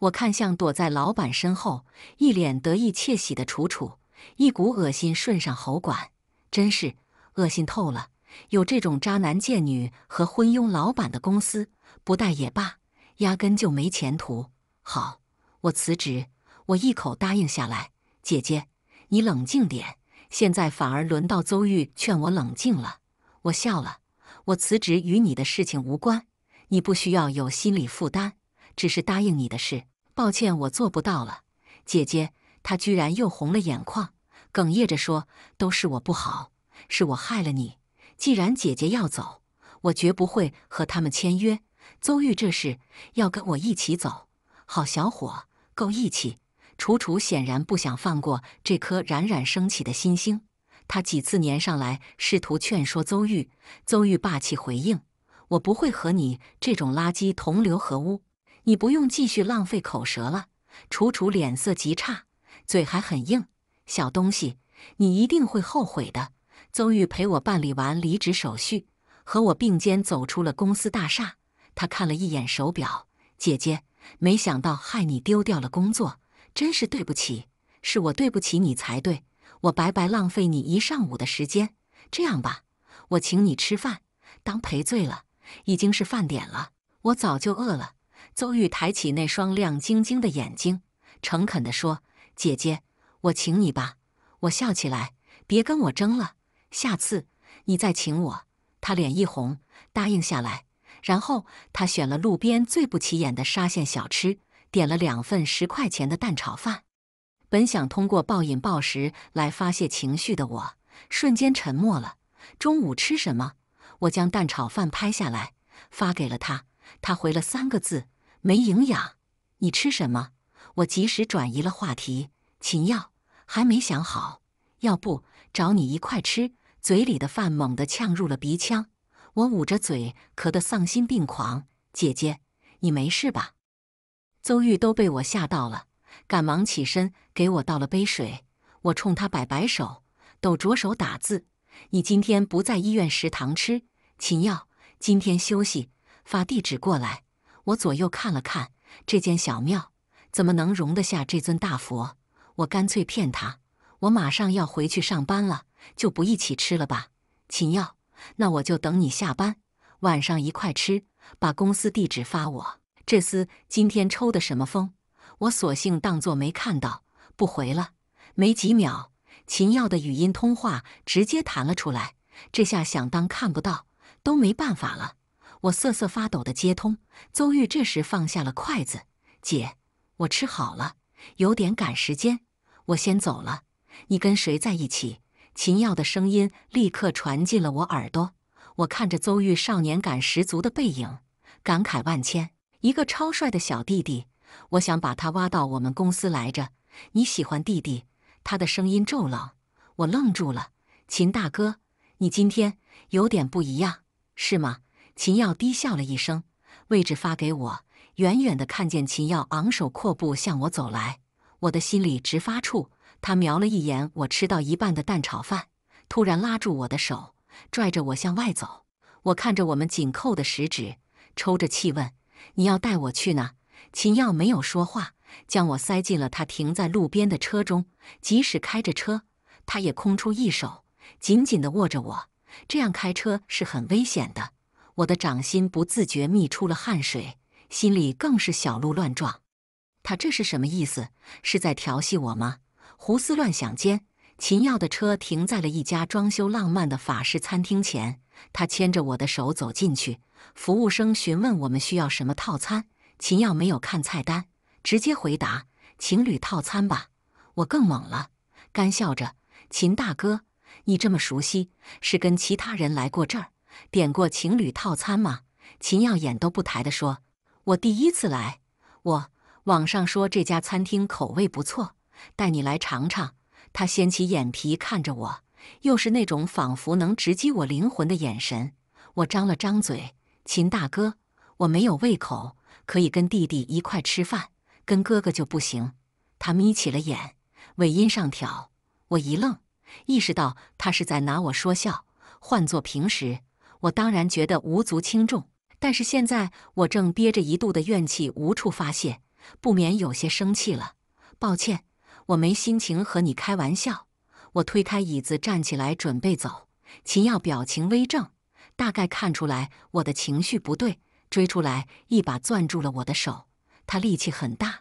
我看向躲在老板身后一脸得意窃喜的楚楚，一股恶心顺上喉管，真是恶心透了！有这种渣男贱女和昏庸老板的公司，不带也罢，压根就没前途。好，我辞职，我一口答应下来。姐姐，你冷静点。现在反而轮到邹玉劝我冷静了。我笑了，我辞职与你的事情无关，你不需要有心理负担。只是答应你的事，抱歉，我做不到了。姐姐，她居然又红了眼眶，哽咽着说：“都是我不好，是我害了你。既然姐姐要走，我绝不会和他们签约。”邹玉，这事要跟我一起走。好小伙，够义气。楚楚显然不想放过这颗冉冉升起的新星，他几次粘上来，试图劝说邹玉。邹玉霸气回应：“我不会和你这种垃圾同流合污，你不用继续浪费口舌了。”楚楚脸色极差，嘴还很硬。小东西，你一定会后悔的。邹玉陪我办理完离职手续，和我并肩走出了公司大厦。他看了一眼手表，姐姐。没想到害你丢掉了工作，真是对不起，是我对不起你才对，我白白浪费你一上午的时间。这样吧，我请你吃饭，当赔罪了。已经是饭点了，我早就饿了。邹玉抬起那双亮晶晶的眼睛，诚恳地说：“姐姐，我请你吧。”我笑起来，别跟我争了，下次你再请我。他脸一红，答应下来。然后他选了路边最不起眼的沙县小吃，点了两份十块钱的蛋炒饭。本想通过暴饮暴食来发泄情绪的我，瞬间沉默了。中午吃什么？我将蛋炒饭拍下来发给了他，他回了三个字：没营养。你吃什么？我及时转移了话题。秦耀还没想好，要不找你一块吃？嘴里的饭猛地呛入了鼻腔。我捂着嘴，咳得丧心病狂。姐姐，你没事吧？邹玉都被我吓到了，赶忙起身给我倒了杯水。我冲他摆摆手，抖着手打字：“你今天不在医院食堂吃？秦耀，今天休息，发地址过来。”我左右看了看，这间小庙怎么能容得下这尊大佛？我干脆骗他：“我马上要回去上班了，就不一起吃了吧。”秦耀。那我就等你下班，晚上一块吃。把公司地址发我。这厮今天抽的什么风？我索性当作没看到，不回了。没几秒，秦耀的语音通话直接弹了出来。这下想当看不到都没办法了。我瑟瑟发抖的接通。邹玉这时放下了筷子，姐，我吃好了，有点赶时间，我先走了。你跟谁在一起？秦耀的声音立刻传进了我耳朵，我看着邹玉少年感十足的背影，感慨万千。一个超帅的小弟弟，我想把他挖到我们公司来着。你喜欢弟弟？他的声音骤冷，我愣住了。秦大哥，你今天有点不一样，是吗？秦耀低笑了一声，位置发给我。远远的看见秦耀昂首阔步向我走来，我的心里直发怵。他瞄了一眼我吃到一半的蛋炒饭，突然拉住我的手，拽着我向外走。我看着我们紧扣的食指，抽着气问：“你要带我去哪？”秦耀没有说话，将我塞进了他停在路边的车中。即使开着车，他也空出一手，紧紧地握着我。这样开车是很危险的。我的掌心不自觉泌出了汗水，心里更是小鹿乱撞。他这是什么意思？是在调戏我吗？胡思乱想间，秦耀的车停在了一家装修浪漫的法式餐厅前。他牵着我的手走进去，服务生询问我们需要什么套餐。秦耀没有看菜单，直接回答：“情侣套餐吧。”我更懵了，干笑着：“秦大哥，你这么熟悉，是跟其他人来过这儿点过情侣套餐吗？”秦耀眼都不抬地说：“我第一次来，我网上说这家餐厅口味不错。”带你来尝尝。他掀起眼皮看着我，又是那种仿佛能直击我灵魂的眼神。我张了张嘴：“秦大哥，我没有胃口，可以跟弟弟一块吃饭，跟哥哥就不行。”他眯起了眼，尾音上挑。我一愣，意识到他是在拿我说笑。换做平时，我当然觉得无足轻重，但是现在我正憋着一肚的怨气无处发泄，不免有些生气了。抱歉。我没心情和你开玩笑，我推开椅子站起来准备走。秦耀表情微怔，大概看出来我的情绪不对，追出来一把攥住了我的手。他力气很大，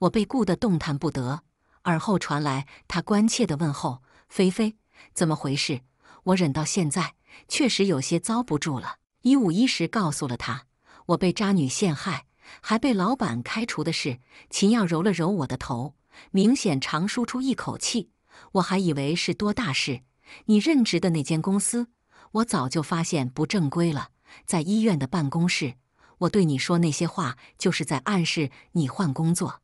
我被顾得动弹不得。耳后传来他关切的问候：“菲菲，怎么回事？”我忍到现在确实有些遭不住了，一五一十告诉了他我被渣女陷害，还被老板开除的事。秦耀揉了揉我的头。明显长舒出一口气，我还以为是多大事。你任职的那间公司，我早就发现不正规了。在医院的办公室，我对你说那些话，就是在暗示你换工作。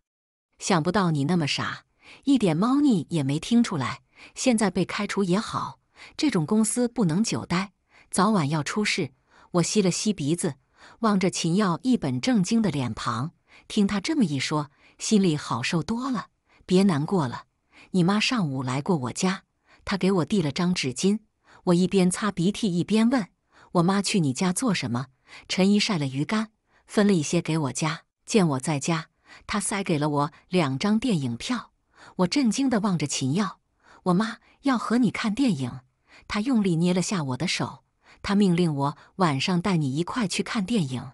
想不到你那么傻，一点猫腻也没听出来。现在被开除也好，这种公司不能久待，早晚要出事。我吸了吸鼻子，望着秦耀一本正经的脸庞，听他这么一说，心里好受多了。别难过了，你妈上午来过我家，她给我递了张纸巾。我一边擦鼻涕一边问：“我妈去你家做什么？”陈姨晒了鱼干，分了一些给我家。见我在家，她塞给了我两张电影票。我震惊地望着秦耀，我妈要和你看电影。她用力捏了下我的手，她命令我晚上带你一块去看电影。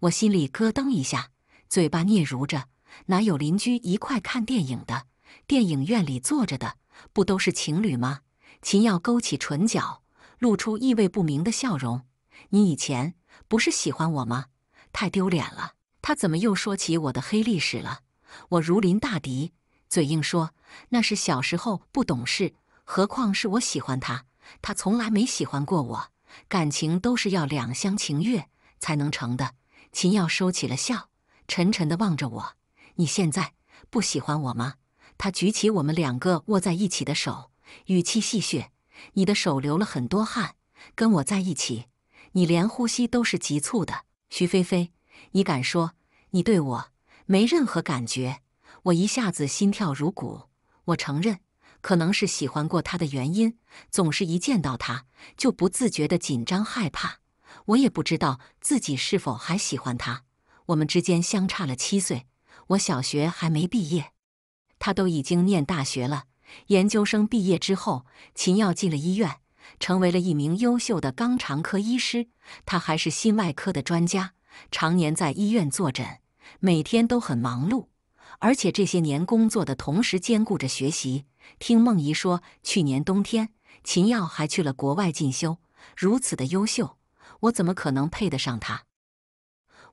我心里咯噔一下，嘴巴嗫嚅着。哪有邻居一块看电影的？电影院里坐着的不都是情侣吗？秦耀勾起唇角，露出意味不明的笑容。你以前不是喜欢我吗？太丢脸了！他怎么又说起我的黑历史了？我如临大敌，嘴硬说那是小时候不懂事，何况是我喜欢他，他从来没喜欢过我，感情都是要两厢情愿才能成的。秦耀收起了笑，沉沉的望着我。你现在不喜欢我吗？他举起我们两个握在一起的手，语气戏谑：“你的手流了很多汗，跟我在一起，你连呼吸都是急促的。”徐菲菲，你敢说你对我没任何感觉？我一下子心跳如鼓。我承认，可能是喜欢过他的原因，总是一见到他就不自觉的紧张害怕。我也不知道自己是否还喜欢他。我们之间相差了七岁。我小学还没毕业，他都已经念大学了。研究生毕业之后，秦耀进了医院，成为了一名优秀的肛肠科医师。他还是心外科的专家，常年在医院坐诊，每天都很忙碌。而且这些年工作的同时兼顾着学习。听梦怡说，去年冬天秦耀还去了国外进修。如此的优秀，我怎么可能配得上他？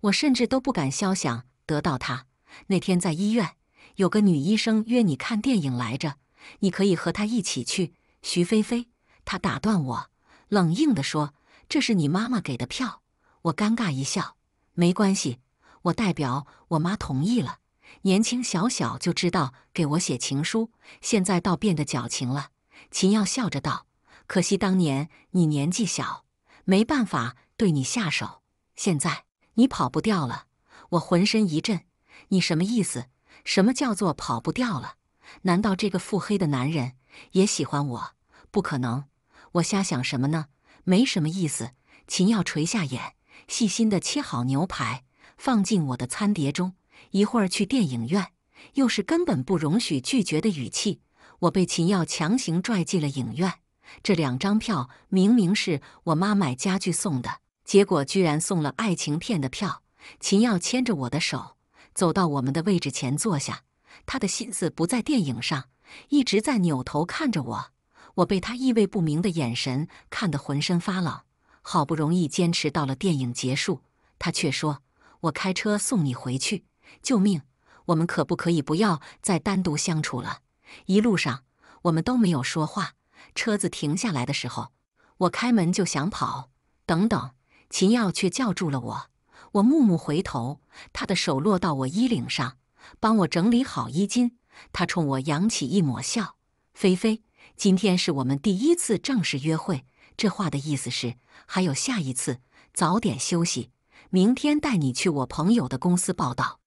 我甚至都不敢肖想得到他。那天在医院，有个女医生约你看电影来着，你可以和她一起去。徐菲菲，她打断我，冷硬地说：“这是你妈妈给的票。”我尴尬一笑：“没关系，我代表我妈同意了。”年轻小小就知道给我写情书，现在倒变得矫情了。秦耀笑着道：“可惜当年你年纪小，没办法对你下手。现在你跑不掉了。”我浑身一震。你什么意思？什么叫做跑不掉了？难道这个腹黑的男人也喜欢我？不可能，我瞎想什么呢？没什么意思。秦耀垂下眼，细心的切好牛排，放进我的餐碟中。一会儿去电影院，又是根本不容许拒绝的语气。我被秦耀强行拽进了影院。这两张票明明是我妈买家具送的，结果居然送了爱情片的票。秦耀牵着我的手。走到我们的位置前坐下，他的心思不在电影上，一直在扭头看着我。我被他意味不明的眼神看得浑身发冷。好不容易坚持到了电影结束，他却说：“我开车送你回去。”救命！我们可不可以不要再单独相处了？一路上我们都没有说话。车子停下来的时候，我开门就想跑。等等，秦耀却叫住了我。我木木回头，他的手落到我衣领上，帮我整理好衣襟。他冲我扬起一抹笑：“菲菲，今天是我们第一次正式约会。”这话的意思是还有下一次。早点休息，明天带你去我朋友的公司报道。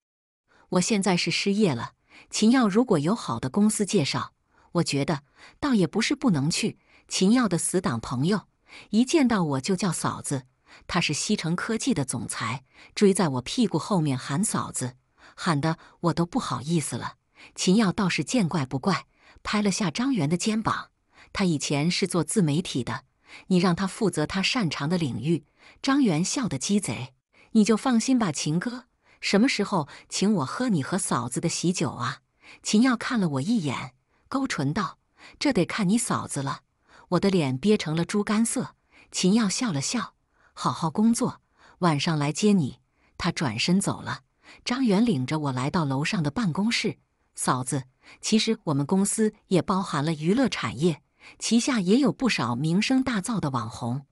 我现在是失业了。秦耀如果有好的公司介绍，我觉得倒也不是不能去。秦耀的死党朋友，一见到我就叫嫂子。他是西城科技的总裁，追在我屁股后面喊嫂子，喊得我都不好意思了。秦耀倒是见怪不怪，拍了下张元的肩膀。他以前是做自媒体的，你让他负责他擅长的领域。张元笑得鸡贼，你就放心吧，秦哥。什么时候请我喝你和嫂子的喜酒啊？秦耀看了我一眼，勾唇道：“这得看你嫂子了。”我的脸憋成了猪肝色。秦耀笑了笑。好好工作，晚上来接你。他转身走了。张远领着我来到楼上的办公室。嫂子，其实我们公司也包含了娱乐产业，旗下也有不少名声大噪的网红。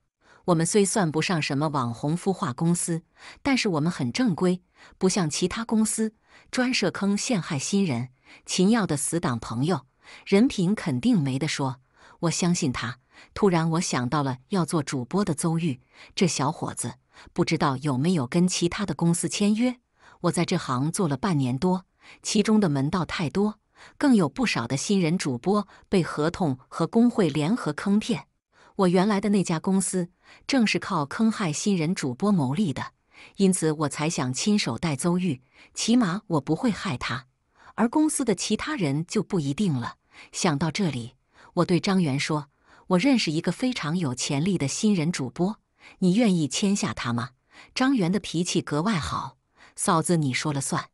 我们虽算不上什么网红孵化公司，但是我们很正规，不像其他公司专设坑陷害新人。秦耀的死党朋友，人品肯定没得说，我相信他。突然，我想到了要做主播的邹玉，这小伙子不知道有没有跟其他的公司签约。我在这行做了半年多，其中的门道太多，更有不少的新人主播被合同和工会联合坑骗。我原来的那家公司正是靠坑害新人主播牟利的，因此我才想亲手带邹玉，起码我不会害他。而公司的其他人就不一定了。想到这里，我对张元说。我认识一个非常有潜力的新人主播，你愿意签下他吗？张元的脾气格外好，嫂子你说了算。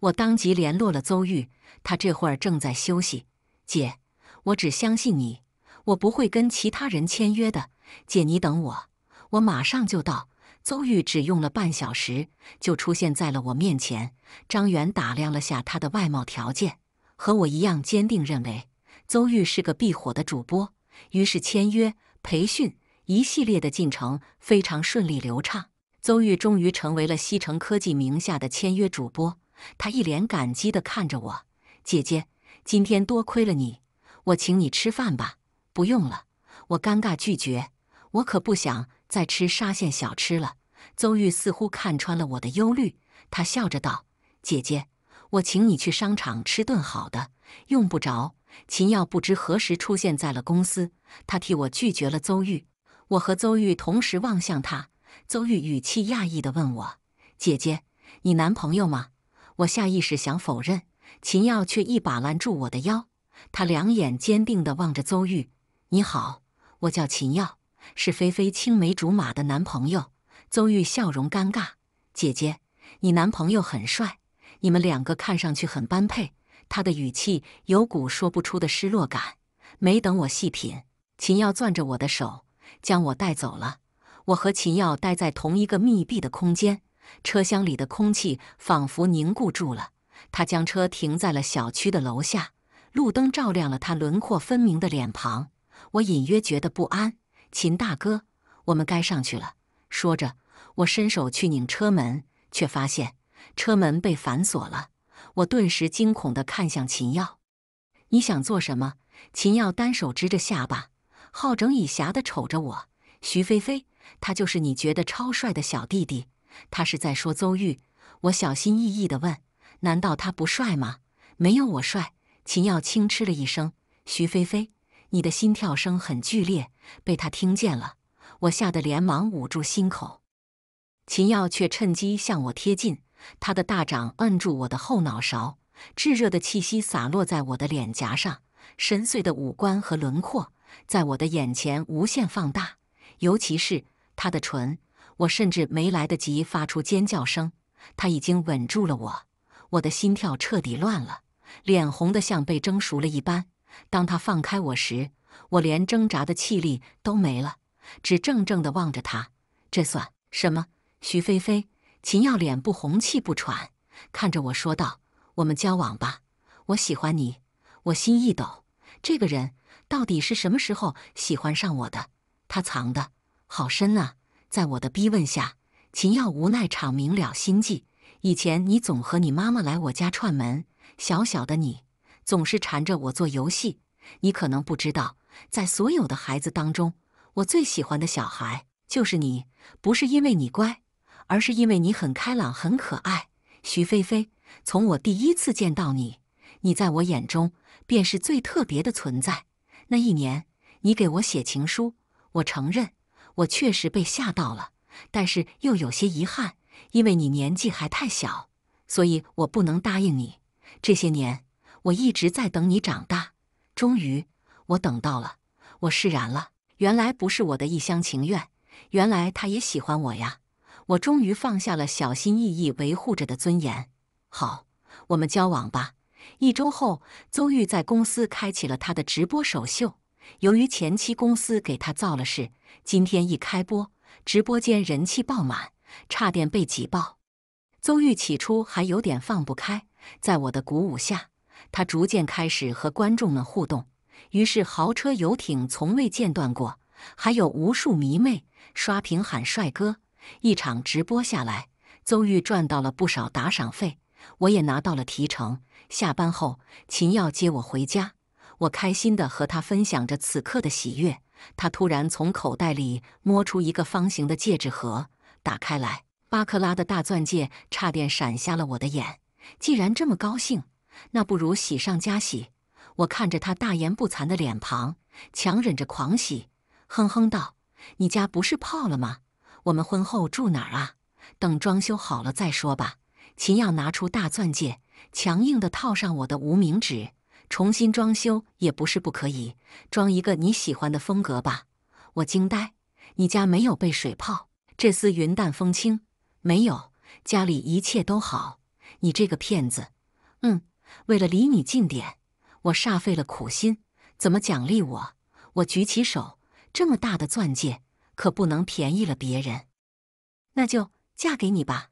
我当即联络了邹玉，他这会儿正在休息。姐，我只相信你，我不会跟其他人签约的。姐，你等我，我马上就到。邹玉只用了半小时就出现在了我面前。张元打量了下他的外貌条件，和我一样坚定认为，邹玉是个必火的主播。于是签约、培训一系列的进程非常顺利流畅，邹玉终于成为了西城科技名下的签约主播。他一脸感激地看着我：“姐姐，今天多亏了你，我请你吃饭吧。”“不用了。”我尴尬拒绝，“我可不想再吃沙县小吃了。”邹玉似乎看穿了我的忧虑，他笑着道：“姐姐，我请你去商场吃顿好的。”“用不着。”秦耀不知何时出现在了公司，他替我拒绝了邹玉。我和邹玉同时望向他，邹玉语气讶异地问我：“姐姐，你男朋友吗？”我下意识想否认，秦耀却一把拦住我的腰，他两眼坚定地望着邹玉：“你好，我叫秦耀，是菲菲青梅竹马的男朋友。”邹玉笑容尴尬：“姐姐，你男朋友很帅，你们两个看上去很般配。”他的语气有股说不出的失落感，没等我细品，秦耀攥着我的手，将我带走了。我和秦耀待在同一个密闭的空间，车厢里的空气仿佛凝固住了。他将车停在了小区的楼下，路灯照亮了他轮廓分明的脸庞。我隐约觉得不安。秦大哥，我们该上去了。说着，我伸手去拧车门，却发现车门被反锁了。我顿时惊恐地看向秦耀：“你想做什么？秦耀单手支着下巴，好整以暇地瞅着我。徐菲菲，他就是你觉得超帅的小弟弟，他是在说邹玉。我小心翼翼地问：“难道他不帅吗？”“没有我帅。”秦耀轻嗤了一声。徐菲菲，你的心跳声很剧烈，被他听见了。我吓得连忙捂住心口，秦耀却趁机向我贴近。他的大掌摁住我的后脑勺，炙热的气息洒落在我的脸颊上，深邃的五官和轮廓在我的眼前无限放大，尤其是他的唇。我甚至没来得及发出尖叫声，他已经吻住了我。我的心跳彻底乱了，脸红得像被蒸熟了一般。当他放开我时，我连挣扎的气力都没了，只怔怔地望着他。这算什么，徐菲菲，秦耀脸不红气不喘，看着我说道：“我们交往吧，我喜欢你。”我心一抖，这个人到底是什么时候喜欢上我的？他藏的好深啊！在我的逼问下，秦耀无奈敞明了心计。以前你总和你妈妈来我家串门，小小的你总是缠着我做游戏。你可能不知道，在所有的孩子当中，我最喜欢的小孩就是你，不是因为你乖。而是因为你很开朗，很可爱，徐菲菲。从我第一次见到你，你在我眼中便是最特别的存在。那一年，你给我写情书，我承认，我确实被吓到了，但是又有些遗憾，因为你年纪还太小，所以我不能答应你。这些年，我一直在等你长大，终于，我等到了，我释然了。原来不是我的一厢情愿，原来他也喜欢我呀。我终于放下了小心翼翼维护着的尊严。好，我们交往吧。一周后，邹玉在公司开启了他的直播首秀。由于前期公司给他造了势，今天一开播，直播间人气爆满，差点被挤爆。邹玉起初还有点放不开，在我的鼓舞下，他逐渐开始和观众们互动。于是，豪车游艇从未间断过，还有无数迷妹刷屏喊帅哥。一场直播下来，邹玉赚到了不少打赏费，我也拿到了提成。下班后，秦耀接我回家，我开心地和他分享着此刻的喜悦。他突然从口袋里摸出一个方形的戒指盒，打开来，八克拉的大钻戒差点闪瞎了我的眼。既然这么高兴，那不如喜上加喜。我看着他大言不惭的脸庞，强忍着狂喜，哼哼道：“你家不是泡了吗？”我们婚后住哪儿啊？等装修好了再说吧。秦耀拿出大钻戒，强硬地套上我的无名指。重新装修也不是不可以，装一个你喜欢的风格吧。我惊呆，你家没有被水泡？这厮云淡风轻，没有，家里一切都好。你这个骗子！嗯，为了离你近点，我煞费了苦心。怎么奖励我？我举起手，这么大的钻戒。可不能便宜了别人，那就嫁给你吧。